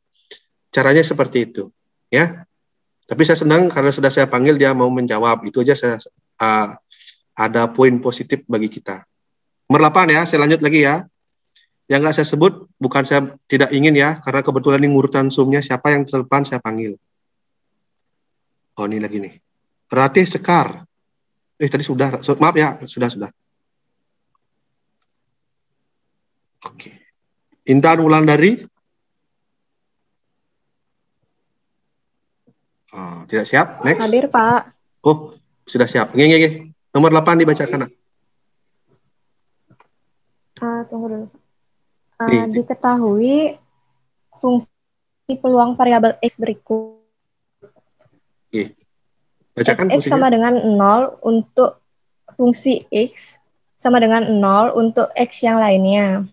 Caranya seperti itu. ya. Tapi saya senang karena sudah saya panggil, dia mau menjawab. Itu aja saya uh, ada poin positif bagi kita. Nomor 8 ya, saya lanjut lagi ya. Yang nggak saya sebut, bukan saya tidak ingin ya, karena kebetulan ini urutan sumnya siapa yang terdepan saya panggil. Oh ini lagi nih. Ratih Sekar. Eh tadi sudah, maaf ya, sudah sudah. Oke. Intan dari Oh, tidak siap. Next. Hadir, Pak. Oh, sudah siap. Nge, nge, nge. Nomor 8 dibacakan. Nah. Uh, tunggu dulu. Eh, diketahui fungsi peluang variabel x berikut. Oke. x, x sama dengan 0 untuk fungsi x sama dengan 0 untuk x yang lainnya.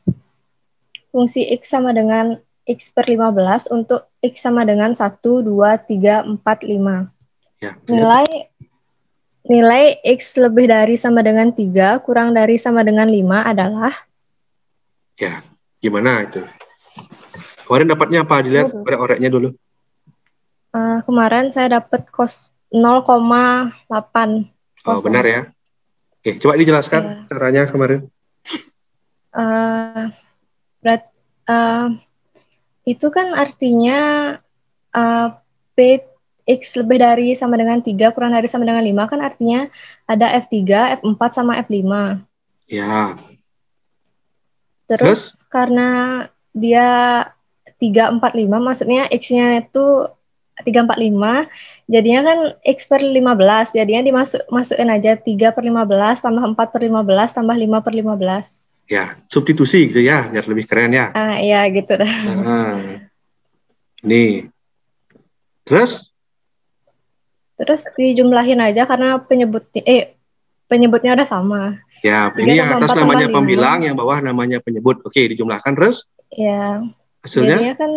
Fungsi x sama dengan x per 15 untuk x sama dengan 1, 2, 3, 4, 5. Ya, nilai nilai x lebih dari sama dengan 3 kurang dari sama dengan 5 adalah? Ya, Gimana itu? Kemarin dapatnya apa? Dilihat orek-oreknya dulu. Uh, kemarin saya dapat kos 0,8. Oh, benar ya. Oke, coba dijelaskan uh, caranya kemarin. Uh, berat, uh, itu kan artinya P uh, X lebih dari sama dengan 3 kurang dari sama dengan 5 kan artinya ada F3, F4, sama F5. Ya. Terus, Terus? karena dia 345 maksudnya X-nya itu 345 jadinya kan X per 15 jadinya dimasuk masukin aja 3 per 15 tambah 4 per 15 tambah 5 per 15 ya substitusi gitu ya biar lebih keren ya ah uh, ya gitu dah nah, nih terus terus dijumlahin aja karena penyebut eh penyebutnya udah sama Ya, ini yang atas namanya pembilang, yang bawah namanya penyebut. Oke, dijumlahkan terus? Ya. Hasilnya? Jadinya kan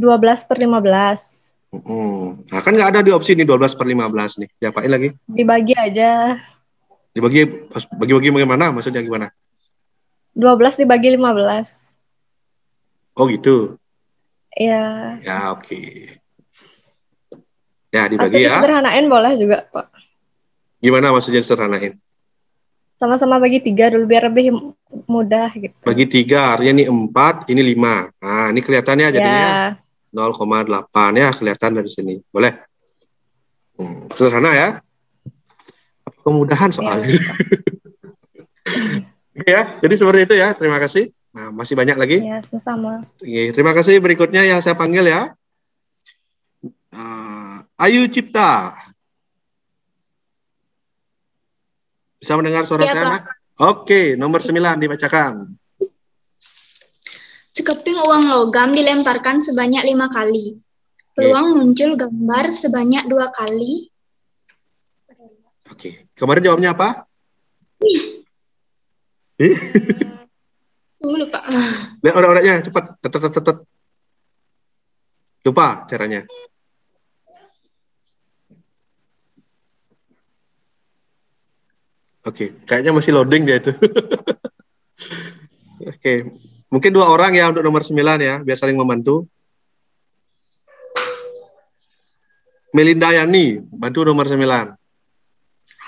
12 per 15. Hmm. Nah, kan nggak ada di opsi ini 12 per 15 nih. Diapain lagi? Dibagi aja. Dibagi, bagi-bagi bagaimana? Maksudnya gimana? 12 dibagi 15. Oh gitu? Ya. Ya, oke. Okay. Ya, dibagi Atau ya. sederhanain boleh juga, Pak. Gimana maksudnya sederhanain? sama-sama bagi tiga dulu biar lebih mudah gitu. Bagi tiga, artinya ini empat, ini lima. Nah, ini kelihatannya ya. jadinya yeah. 0,8 ya kelihatan dari sini. Boleh? Hmm, sederhana ya. Kemudahan soalnya. Yeah. Ya. ya, jadi seperti itu ya. Terima kasih. Nah, masih banyak lagi? Ya, yeah, sama. terima kasih. Berikutnya yang saya panggil ya. Uh, Ayu Cipta. Bisa mendengar suara ya, saya, Oke, okay, Oke, nomor 9 dibacakan. Sekeping uang logam dilemparkan sebanyak lima kali. Peluang okay. muncul gambar sebanyak dua kali. Oke, okay. kemarin jawabnya apa? lupa. Lihat orang-orangnya, cepat. Tetet, tetet. Lupa caranya. Oke, okay. kayaknya masih loading dia itu. Oke, okay. mungkin dua orang ya untuk nomor 9 ya, biar saling membantu. Melinda Yani, bantu nomor 9.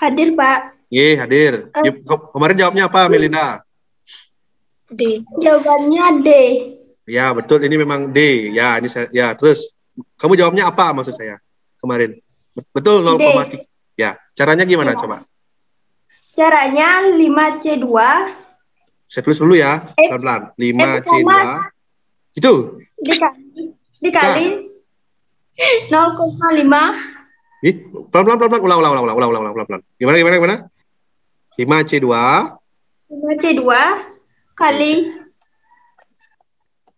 Hadir, Pak. Iya, hadir. Uh, Kemarin jawabnya apa, Melinda? D. Jawabannya D. Ya, betul. Ini memang D. Ya, ini saya, ya, terus kamu jawabnya apa maksud saya kemarin? Betul 0,3. Ya, caranya gimana ya. coba? Caranya 5C2. Saya tulis dulu ya, eh, pelan-pelan. 5C2. Itu. Dikali. Dikali. Nah. 0,5. Ih, pelan-pelan, pelan-pelan. Ulang, ulang, ulang, ulang, ulang, ulang, pelan Gimana, gimana, gimana? 5C2. 5C2 kali.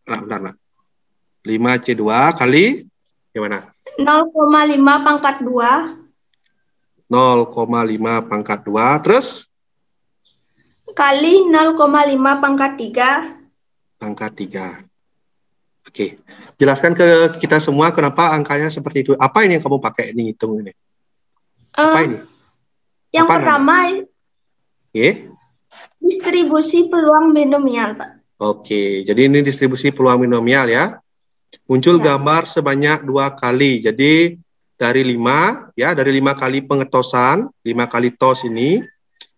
Nah, bentar, bentar. 5C2 kali gimana? 0,5 pangkat 2. 0,5 pangkat 2. Terus? Kali 0,5 pangkat 3. Pangkat 3. Oke, jelaskan ke kita semua kenapa angkanya seperti itu. Apa ini yang kamu pakai ini hitung ini? Uh, Apa eh, ini? Yang Apa pertama, ya distribusi peluang binomial, Pak. Oke, jadi ini distribusi peluang binomial ya. Muncul ya. gambar sebanyak dua kali. Jadi dari lima ya dari lima kali pengetosan lima kali tos ini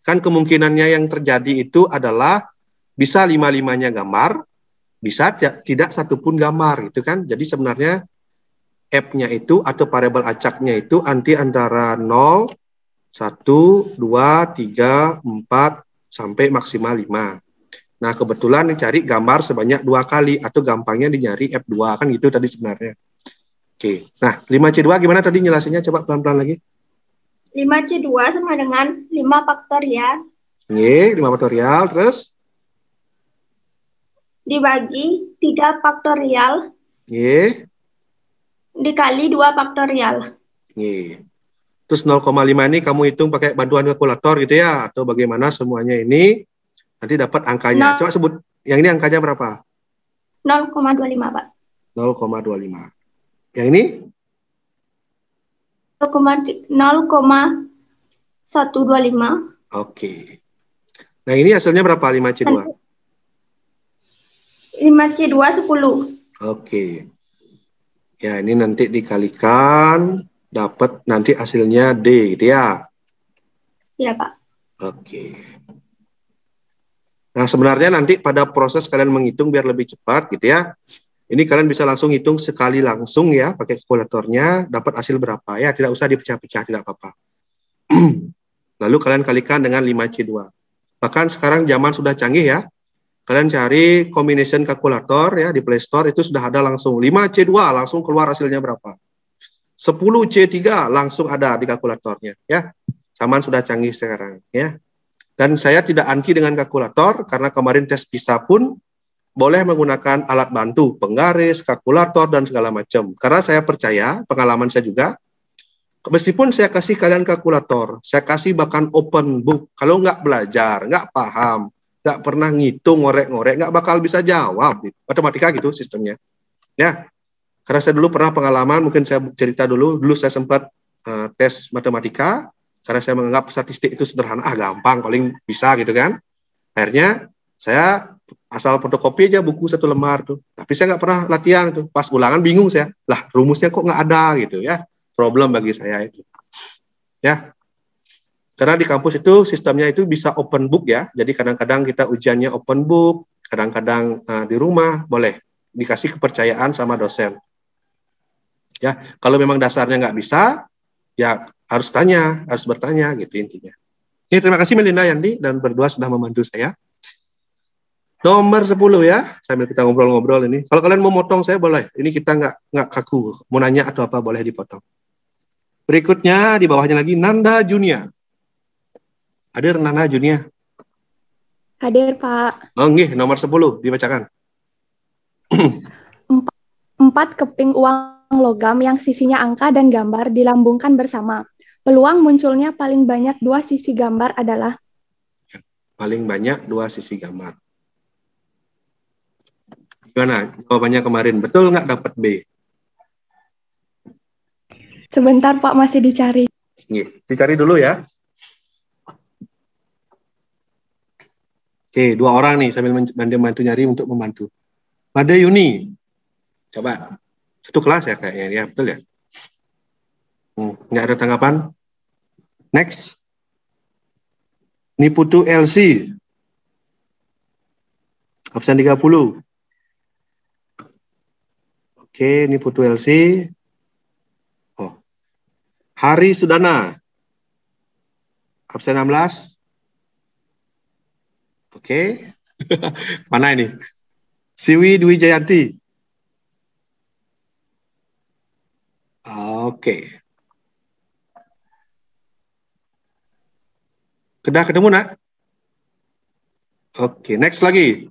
kan kemungkinannya yang terjadi itu adalah bisa lima limanya gambar bisa tidak satupun gambar itu kan jadi sebenarnya f-nya itu atau variabel acaknya itu anti antara 0 1 2 3 4 sampai maksimal 5 Nah, kebetulan dicari gambar sebanyak dua kali atau gampangnya dicari F2 kan gitu tadi sebenarnya. Oke. Nah, 5C2 gimana tadi jelasinnya? Coba pelan-pelan lagi. 5C2 sama dengan 5 faktorial. Oke, 5 faktorial. Terus? Dibagi 3 faktorial. Oke. Dikali 2 faktorial. Oke. Terus 0,5 ini kamu hitung pakai bantuan kalkulator gitu ya? Atau bagaimana semuanya ini? Nanti dapat angkanya. 0, Coba sebut, yang ini angkanya berapa? 0,25, Pak. 0,25. Yang ini 0,125. Oke. Okay. Nah, ini hasilnya berapa 5C2? 5C2 10. Oke. Ya, ini nanti dikalikan dapat nanti hasilnya D gitu ya. Iya, Pak. Oke. Nah, sebenarnya nanti pada proses kalian menghitung biar lebih cepat gitu ya. Ini kalian bisa langsung hitung sekali langsung ya pakai kalkulatornya dapat hasil berapa ya tidak usah dipecah-pecah tidak apa-apa. Lalu kalian kalikan dengan 5C2. Bahkan sekarang zaman sudah canggih ya. Kalian cari combination kalkulator ya di Play Store itu sudah ada langsung 5C2 langsung keluar hasilnya berapa. 10C3 langsung ada di kalkulatornya ya. Zaman sudah canggih sekarang ya. Dan saya tidak anti dengan kalkulator karena kemarin tes bisa pun boleh menggunakan alat bantu, penggaris, kalkulator, dan segala macam. Karena saya percaya, pengalaman saya juga, meskipun saya kasih kalian kalkulator, saya kasih bahkan open book, kalau nggak belajar, nggak paham, nggak pernah ngitung, ngorek-ngorek, nggak bakal bisa jawab. Matematika gitu sistemnya. Ya, karena saya dulu pernah pengalaman, mungkin saya cerita dulu, dulu saya sempat uh, tes matematika, karena saya menganggap statistik itu sederhana, ah gampang, paling bisa gitu kan. Akhirnya saya asal fotokopi aja buku satu lembar tuh. Tapi saya nggak pernah latihan tuh. Pas ulangan bingung saya. Lah rumusnya kok nggak ada gitu ya. Problem bagi saya itu. Ya. Karena di kampus itu sistemnya itu bisa open book ya. Jadi kadang-kadang kita ujiannya open book, kadang-kadang uh, di rumah boleh dikasih kepercayaan sama dosen. Ya, kalau memang dasarnya nggak bisa, ya harus tanya, harus bertanya gitu intinya. Ini terima kasih Melinda Yandi dan berdua sudah membantu saya. Nomor 10 ya, sambil kita ngobrol-ngobrol ini. Kalau kalian mau motong saya boleh. Ini kita nggak nggak kaku. Mau nanya atau apa boleh dipotong. Berikutnya di bawahnya lagi Nanda Junia. Hadir Nanda Junia. Hadir Pak. Oh, nomor 10 dibacakan. empat, empat keping uang logam yang sisinya angka dan gambar dilambungkan bersama. Peluang munculnya paling banyak dua sisi gambar adalah paling banyak dua sisi gambar. Gimana jawabannya kemarin? Betul nggak dapat B? Sebentar Pak, masih dicari. Nih, dicari dulu ya. Oke, dua orang nih sambil bantu nyari untuk membantu. Pada Yuni, coba satu kelas ya kayaknya ya betul ya hmm, nggak hmm, ada tanggapan next Niputu LC absen 30 Oke, ini Putu LC. Oh. Hari Sudana. Absen 16. Oke. Mana ini? Siwi Dwi Jayanti. Oke. Kedah ketemu nak? Oke, next lagi.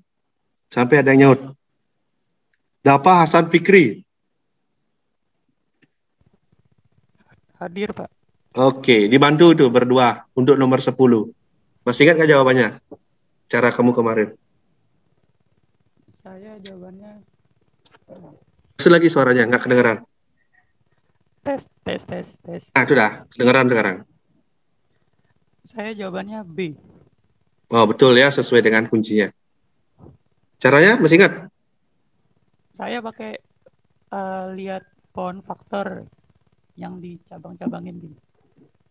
Sampai ada yang nyaut. Dapa Hasan Fikri. Hadir, Pak. Oke, dibantu tuh berdua untuk nomor 10. Masih ingat nggak jawabannya? Cara kamu kemarin. Saya jawabannya... Masih lagi suaranya, nggak kedengeran. Tes, tes, tes, tes. Ah, sudah. Kedengeran sekarang. Saya jawabannya B. Oh, betul ya. Sesuai dengan kuncinya. Caranya, masih ingat? saya pakai uh, lihat pohon faktor yang dicabang cabangin gini.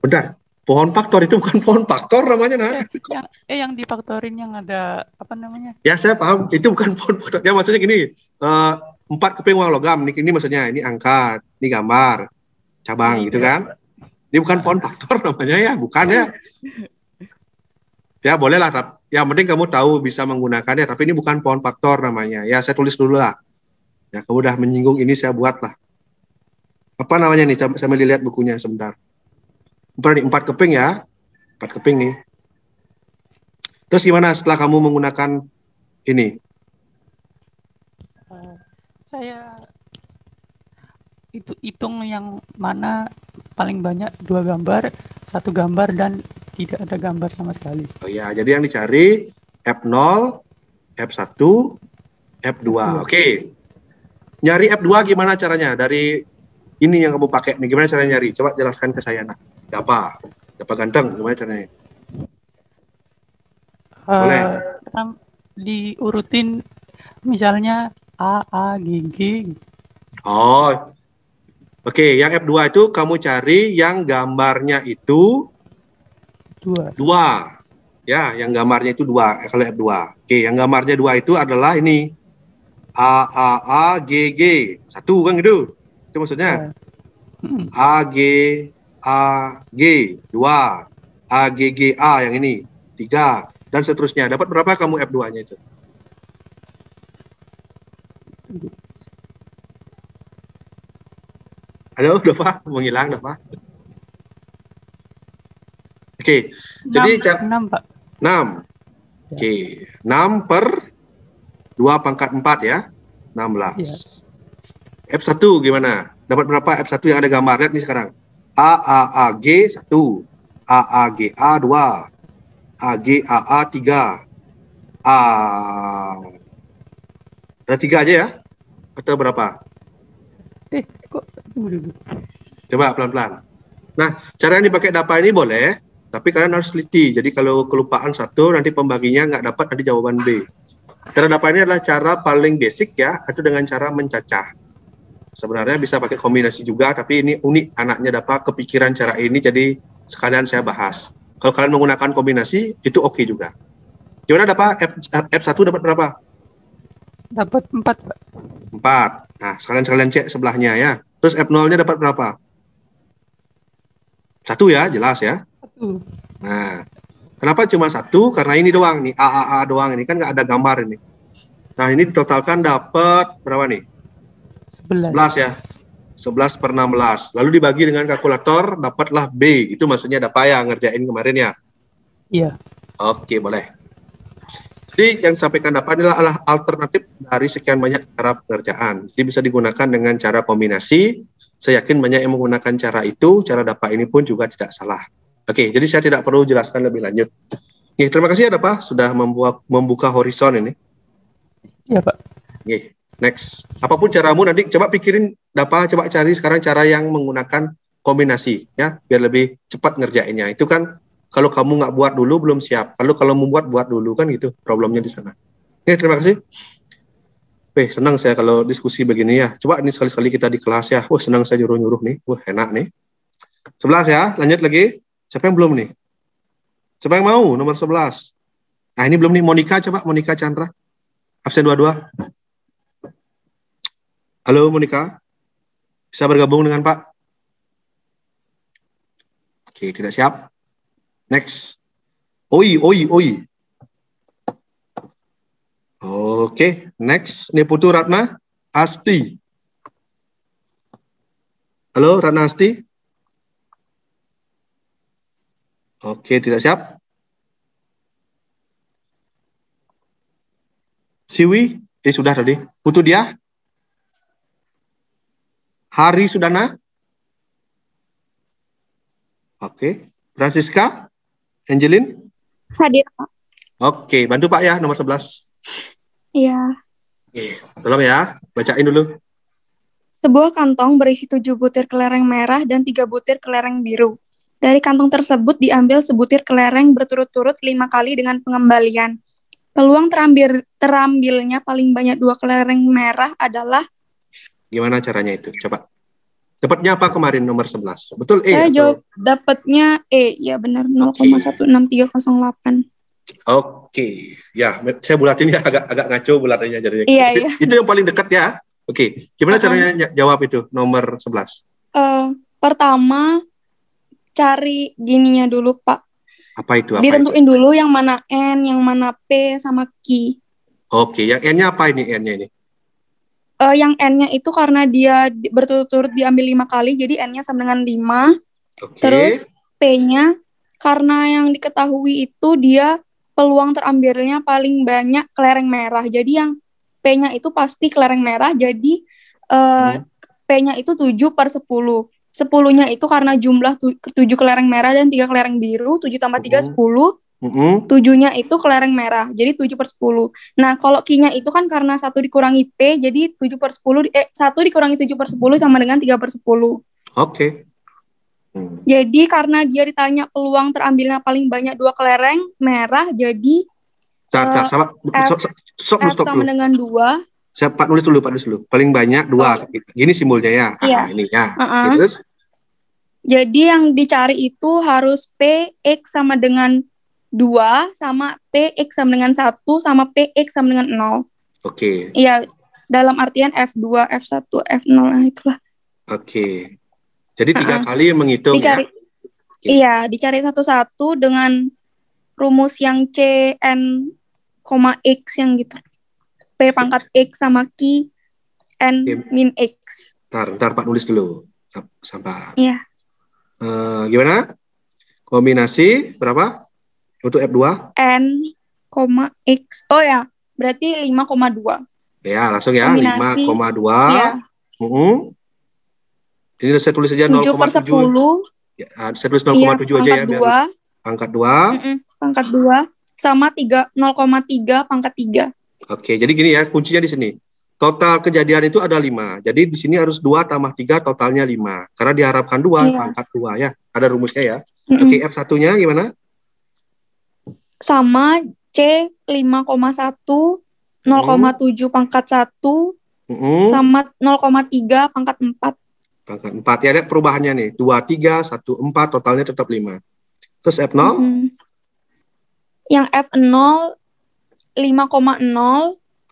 Bentar, pohon faktor itu bukan pohon faktor namanya nah. Eh, yang, eh yang difaktorin yang ada apa namanya? Ya saya paham, itu bukan pohon faktor. Ya maksudnya gini, eh, empat uh, keping uang logam. Ini, ini maksudnya ini angka, ini gambar, cabang ini gitu ya. kan? Ini bukan pohon faktor namanya ya, bukan ya? ya bolehlah lah, ya, yang penting kamu tahu bisa menggunakannya. Tapi ini bukan pohon faktor namanya. Ya saya tulis dulu lah Ya, kamu udah menyinggung ini saya buatlah. Apa namanya nih? Sambil dilihat bukunya sebentar. Empat, empat keping ya, empat keping nih. Terus gimana setelah kamu menggunakan ini? Eh, saya itu hitung yang mana paling banyak dua gambar, satu gambar dan tidak ada gambar sama sekali. Oh ya, jadi yang dicari F0, F1, F2. Oke. Okay nyari F2 gimana caranya dari ini yang kamu pakai nih gimana caranya nyari coba jelaskan ke saya nak siapa siapa ganteng gimana caranya uh, boleh diurutin misalnya A A G G oh Oke, okay, yang F2 itu kamu cari yang gambarnya itu dua. Dua. Ya, yang gambarnya itu dua kalau F2. Oke, okay, yang gambarnya dua itu adalah ini A A A G G. Satu kan gitu. Itu maksudnya. Ya. Hmm. A G A G dua. A G G A yang ini tiga dan seterusnya. Dapat berapa kamu F2-nya itu? Halo, pak, menghilang pak. Oke, okay. jadi 6, enam Pak. Enam, ya. Oke, okay. enam per 2 pangkat 4 ya, 16. Ya. F1 gimana? Dapat berapa F1 yang ada gambar? Lihat nih sekarang. A, A, A, G 1, A, A, G, A 2, A, G, A, A 3, A. Ada 3 aja ya? Atau berapa? Eh, kok Coba pelan-pelan. Nah, cara yang dipakai dapat ini boleh, tapi kalian harus teliti. Jadi kalau kelupaan satu, nanti pembaginya nggak dapat, nanti jawaban B. Cara dapat ini adalah cara paling basic ya, itu dengan cara mencacah. Sebenarnya bisa pakai kombinasi juga, tapi ini unik anaknya dapat kepikiran cara ini, jadi sekalian saya bahas. Kalau kalian menggunakan kombinasi, itu oke okay juga. Gimana dapat F, F1 dapat berapa? Dapat 4, Empat. 4. Nah, sekalian-sekalian cek sebelahnya ya. Terus F0-nya dapat berapa? Satu ya, jelas ya. Satu. Nah, Kenapa cuma satu? Karena ini doang nih, AAA doang ini kan nggak ada gambar ini. Nah ini ditotalkan dapat berapa nih? 11. 11 ya. 11 per 16. Lalu dibagi dengan kalkulator, dapatlah B. Itu maksudnya ada payah ngerjain kemarin ya? Iya. Oke, boleh. Jadi yang sampaikan dapat adalah alternatif dari sekian banyak cara pengerjaan. Jadi bisa digunakan dengan cara kombinasi. Saya yakin banyak yang menggunakan cara itu, cara dapat ini pun juga tidak salah. Oke, okay, jadi saya tidak perlu jelaskan lebih lanjut. Ya, terima kasih ada ya, Pak sudah membuat membuka horizon ini. Iya Pak. Oke, okay, next. Apapun caramu nanti coba pikirin apa coba cari sekarang cara yang menggunakan kombinasi ya biar lebih cepat ngerjainnya. Itu kan kalau kamu nggak buat dulu belum siap. Kalau kalau membuat buat dulu kan gitu problemnya di sana. Ya terima kasih. Wih, senang saya kalau diskusi begini ya. Coba ini sekali-sekali kita di kelas ya. Wah, senang saya nyuruh-nyuruh nih. Wah, enak nih. Sebelas ya, lanjut lagi. Siapa yang belum nih? Siapa yang mau? Nomor 11. Nah ini belum nih. Monika coba. Monika Chandra. Absen dua-dua. Halo Monika. Bisa bergabung dengan Pak? Oke, tidak siap. Next. Oi, oi, oi. Oke, next. Putu Ratna Asti. Halo Ratna Asti. Oke, tidak siap? Siwi? Eh, sudah tadi. Putu dia? Hari Sudana? Oke. Francisca? Angelin? Hadir, Oke, bantu Pak ya, nomor 11. Iya. tolong ya, bacain dulu. Sebuah kantong berisi tujuh butir kelereng merah dan tiga butir kelereng biru. Dari kantong tersebut diambil sebutir kelereng berturut-turut lima kali dengan pengembalian. Peluang terambil, terambilnya paling banyak dua kelereng merah adalah... Gimana caranya itu? Coba. Dapatnya apa kemarin nomor 11? Betul E? Saya atau... jawab dapatnya E. Iya, ya benar, 0,16308. Oke. Okay. Ya, saya bulatin ya agak agak ngaco bulatannya jadinya. Iya, itu, iya. itu yang paling dekat ya. Oke. Okay. Gimana caranya jawab itu nomor 11? Uh, eh, pertama, cari gininya dulu Pak. Apa itu? Apa Ditentuin itu? dulu yang mana N, yang mana P, sama Q. Oke, yang N-nya apa ini N-nya ini? Uh, yang N-nya itu karena dia berturut-turut diambil lima kali, jadi N-nya sama dengan lima. Okay. Terus P-nya karena yang diketahui itu dia peluang terambilnya paling banyak kelereng merah. Jadi yang P-nya itu pasti kelereng merah, jadi uh, hmm. P-nya itu tujuh per sepuluh sepuluhnya itu karena jumlah tu tujuh kelereng merah dan tiga kelereng biru, tujuh tambah tiga sepuluh. Tujuhnya itu kelereng merah, jadi tujuh per sepuluh. Nah, kalau kinya itu kan karena satu dikurangi p, jadi tujuh per sepuluh. Eh, satu dikurangi tujuh per sepuluh sama dengan tiga per sepuluh. Oke. Okay. Hmm. Jadi karena dia ditanya peluang terambilnya paling banyak dua kelereng merah, jadi Saat, eh, sama, dengan dua. Saya Pak nulis dulu, Pak nulis dulu. Paling banyak dua. Oh. Gini simbolnya ya. Iya. Ah, ini ya. Uh -uh. Terus jadi yang dicari itu harus PX sama dengan 2 sama PX sama dengan 1 sama PX sama dengan 0. Oke. Okay. Iya, dalam artian F2, F1, F0 lah itulah. Oke. Okay. Jadi tiga uh -uh. kali menghitung ya? dicari, ya. Okay. Iya, dicari satu-satu dengan rumus yang C N, X yang gitu. P pangkat X sama Q N okay. min X. Ntar, ntar Pak nulis dulu. Sampai. Iya. Yeah uh, gimana? Kombinasi berapa? Untuk F2? N, X. Oh ya, berarti 5,2. Ya, langsung ya. 5,2. Ya. Uh -hmm. Ini saya tulis saja 0,7. 7 per 10. Ya, ah, saya tulis 0,7 ya, aja ya. 2. Biar Pangkat 2. Mm -mm, pangkat 2 sama 0,3 pangkat 3. Oke, jadi gini ya, kuncinya di sini. Total kejadian itu ada lima. Jadi di sini harus dua tambah tiga totalnya lima. Karena diharapkan dua iya. pangkat dua ya. Ada rumusnya ya. Mm -hmm. Oke f satunya gimana? Sama c 5,1 0,7 mm. pangkat 1 mm -hmm. sama 0,3 pangkat 4. Pangkat 4. Ya, lihat perubahannya nih. 2, 3, 1, 4, totalnya tetap 5. Terus F0? Mm -hmm. Yang F0 5,0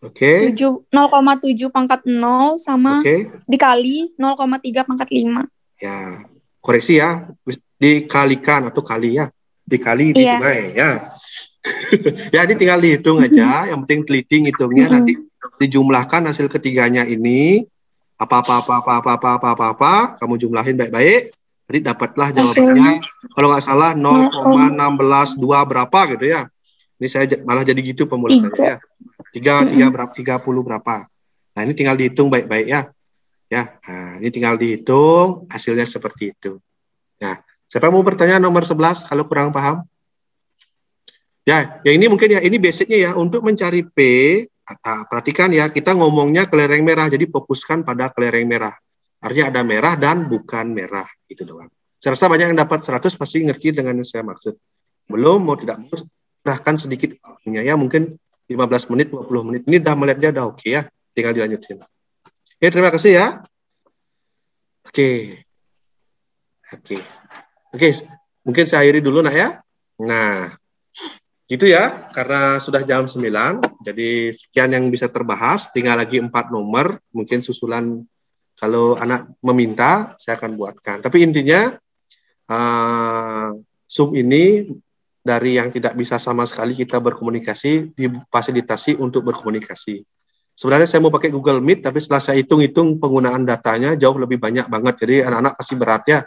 Oke. Okay. 0,7 pangkat 0 sama okay. dikali 0,3 pangkat 5. Ya. Koreksi ya. Dikalikan atau kali ya. Dikali yeah. sungai ya. ya ini tinggal dihitung aja, yang penting teliti hitungnya nanti dijumlahkan hasil ketiganya ini apa apa apa apa apa apa apa, apa, apa. kamu jumlahin baik-baik jadi dapatlah jawabannya kalau nggak salah 0,162 berapa gitu ya ini saya malah jadi gitu pemula tiga tiga berapa tiga puluh berapa nah ini tinggal dihitung baik-baik ya ya nah, ini tinggal dihitung hasilnya seperti itu nah siapa mau bertanya nomor sebelas? kalau kurang paham ya ya ini mungkin ya ini basicnya ya untuk mencari p nah, perhatikan ya kita ngomongnya kelereng merah jadi fokuskan pada kelereng merah artinya ada merah dan bukan merah itu doang saya rasa banyak yang dapat 100 pasti ngerti dengan yang saya maksud belum mau tidak mau bahkan sedikit punya ya mungkin 15 menit, 20 menit. Ini dah melihatnya dah oke okay ya. Tinggal dilanjutin. Oke, terima kasih ya. Oke. Oke. Oke, mungkin saya akhiri dulu nah ya. Nah, gitu ya, karena sudah jam 9, jadi sekian yang bisa terbahas, tinggal lagi empat nomor, mungkin susulan kalau anak meminta, saya akan buatkan. Tapi intinya, uh, Zoom ini dari yang tidak bisa sama sekali kita berkomunikasi difasilitasi untuk berkomunikasi. Sebenarnya saya mau pakai Google Meet, tapi setelah saya hitung-hitung penggunaan datanya jauh lebih banyak banget, jadi anak-anak pasti berat ya.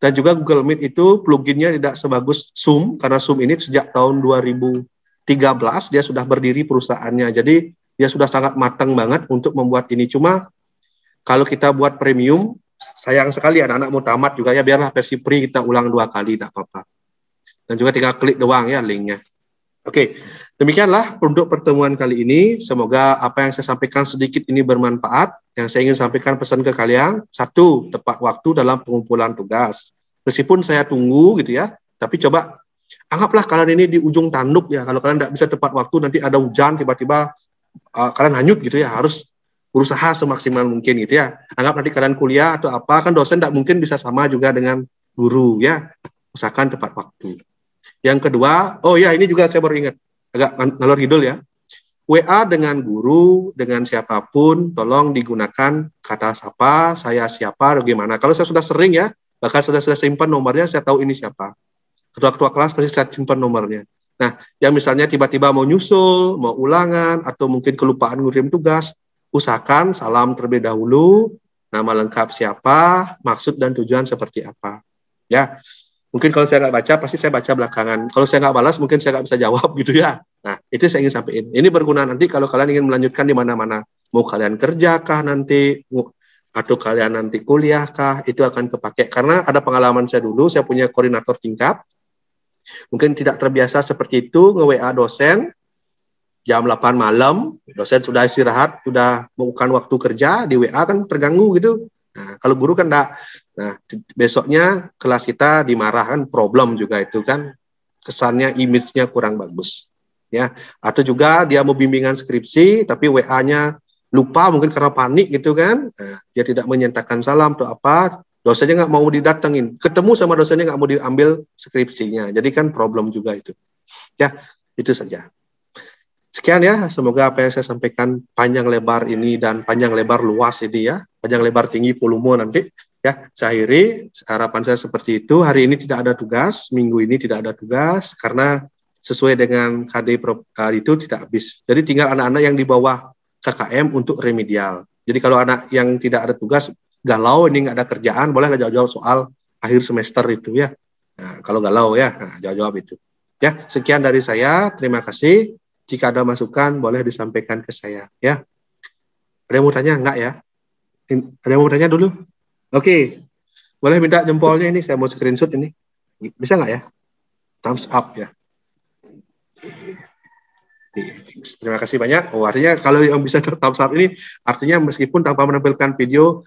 Dan juga Google Meet itu pluginnya tidak sebagus Zoom, karena Zoom ini sejak tahun 2013 dia sudah berdiri perusahaannya, jadi dia sudah sangat matang banget untuk membuat ini. Cuma kalau kita buat premium, sayang sekali anak-anak mau tamat juga ya, biarlah versi free kita ulang dua kali, tidak apa-apa dan juga tinggal klik doang ya linknya. Oke, okay. demikianlah untuk pertemuan kali ini. Semoga apa yang saya sampaikan sedikit ini bermanfaat. Yang saya ingin sampaikan pesan ke kalian, satu, tepat waktu dalam pengumpulan tugas. Meskipun saya tunggu gitu ya, tapi coba anggaplah kalian ini di ujung tanduk ya. Kalau kalian tidak bisa tepat waktu, nanti ada hujan tiba-tiba uh, kalian hanyut gitu ya. Harus berusaha semaksimal mungkin gitu ya. Anggap nanti kalian kuliah atau apa, kan dosen tidak mungkin bisa sama juga dengan guru ya. Usahakan tepat waktu. Yang kedua, oh ya ini juga saya baru ingat, agak ngalor hidul ya. WA dengan guru, dengan siapapun, tolong digunakan kata siapa, saya siapa, atau gimana. Kalau saya sudah sering ya, bahkan sudah sudah simpan nomornya, saya tahu ini siapa. Ketua-ketua kelas pasti saya simpan nomornya. Nah, yang misalnya tiba-tiba mau nyusul, mau ulangan, atau mungkin kelupaan ngirim tugas, usahakan salam terlebih dahulu, nama lengkap siapa, maksud dan tujuan seperti apa. Ya, Mungkin kalau saya nggak baca, pasti saya baca belakangan. Kalau saya nggak balas, mungkin saya nggak bisa jawab gitu ya. Nah, itu saya ingin sampaikan. Ini berguna nanti kalau kalian ingin melanjutkan di mana-mana. Mau kalian kerjakah nanti, atau kalian nanti kuliahkah, itu akan kepake. Karena ada pengalaman saya dulu, saya punya koordinator tingkat. Mungkin tidak terbiasa seperti itu, nge-WA dosen, jam 8 malam, dosen sudah istirahat, sudah bukan waktu kerja, di WA kan terganggu gitu. Nah, kalau guru kan enggak, Nah, besoknya kelas kita dimarahkan problem juga itu kan kesannya image-nya kurang bagus. Ya, atau juga dia mau bimbingan skripsi tapi WA-nya lupa mungkin karena panik gitu kan. Nah, dia tidak menyatakan salam atau apa, dosennya nggak mau didatengin. Ketemu sama dosennya nggak mau diambil skripsinya. Jadi kan problem juga itu. Ya, itu saja. Sekian ya, semoga apa yang saya sampaikan panjang lebar ini dan panjang lebar luas ini ya, panjang lebar tinggi volume nanti Ya, akhiri harapan saya seperti itu. Hari ini tidak ada tugas, minggu ini tidak ada tugas karena sesuai dengan KD itu tidak habis. Jadi tinggal anak-anak yang di bawah KKM untuk remedial. Jadi kalau anak yang tidak ada tugas galau ini nggak ada kerjaan, boleh nggak jawab-jawab soal akhir semester itu ya. Nah, kalau galau ya, nah, jawab-jawab itu. Ya, sekian dari saya. Terima kasih. Jika ada masukan, boleh disampaikan ke saya. Ya, ada yang mau tanya enggak ya? Ada yang mau tanya dulu? Oke, boleh minta jempolnya ini, saya mau screenshot ini. Bisa nggak ya? Thumbs up ya. Terima kasih banyak. Oh, artinya kalau yang bisa thumbs up ini, artinya meskipun tanpa menampilkan video,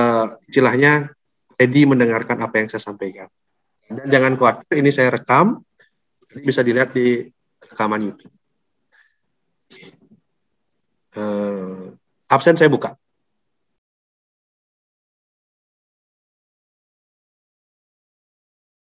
uh, istilahnya Edi mendengarkan apa yang saya sampaikan. Dan jangan khawatir, ini saya rekam, ini bisa dilihat di rekaman YouTube. Uh, absen saya buka.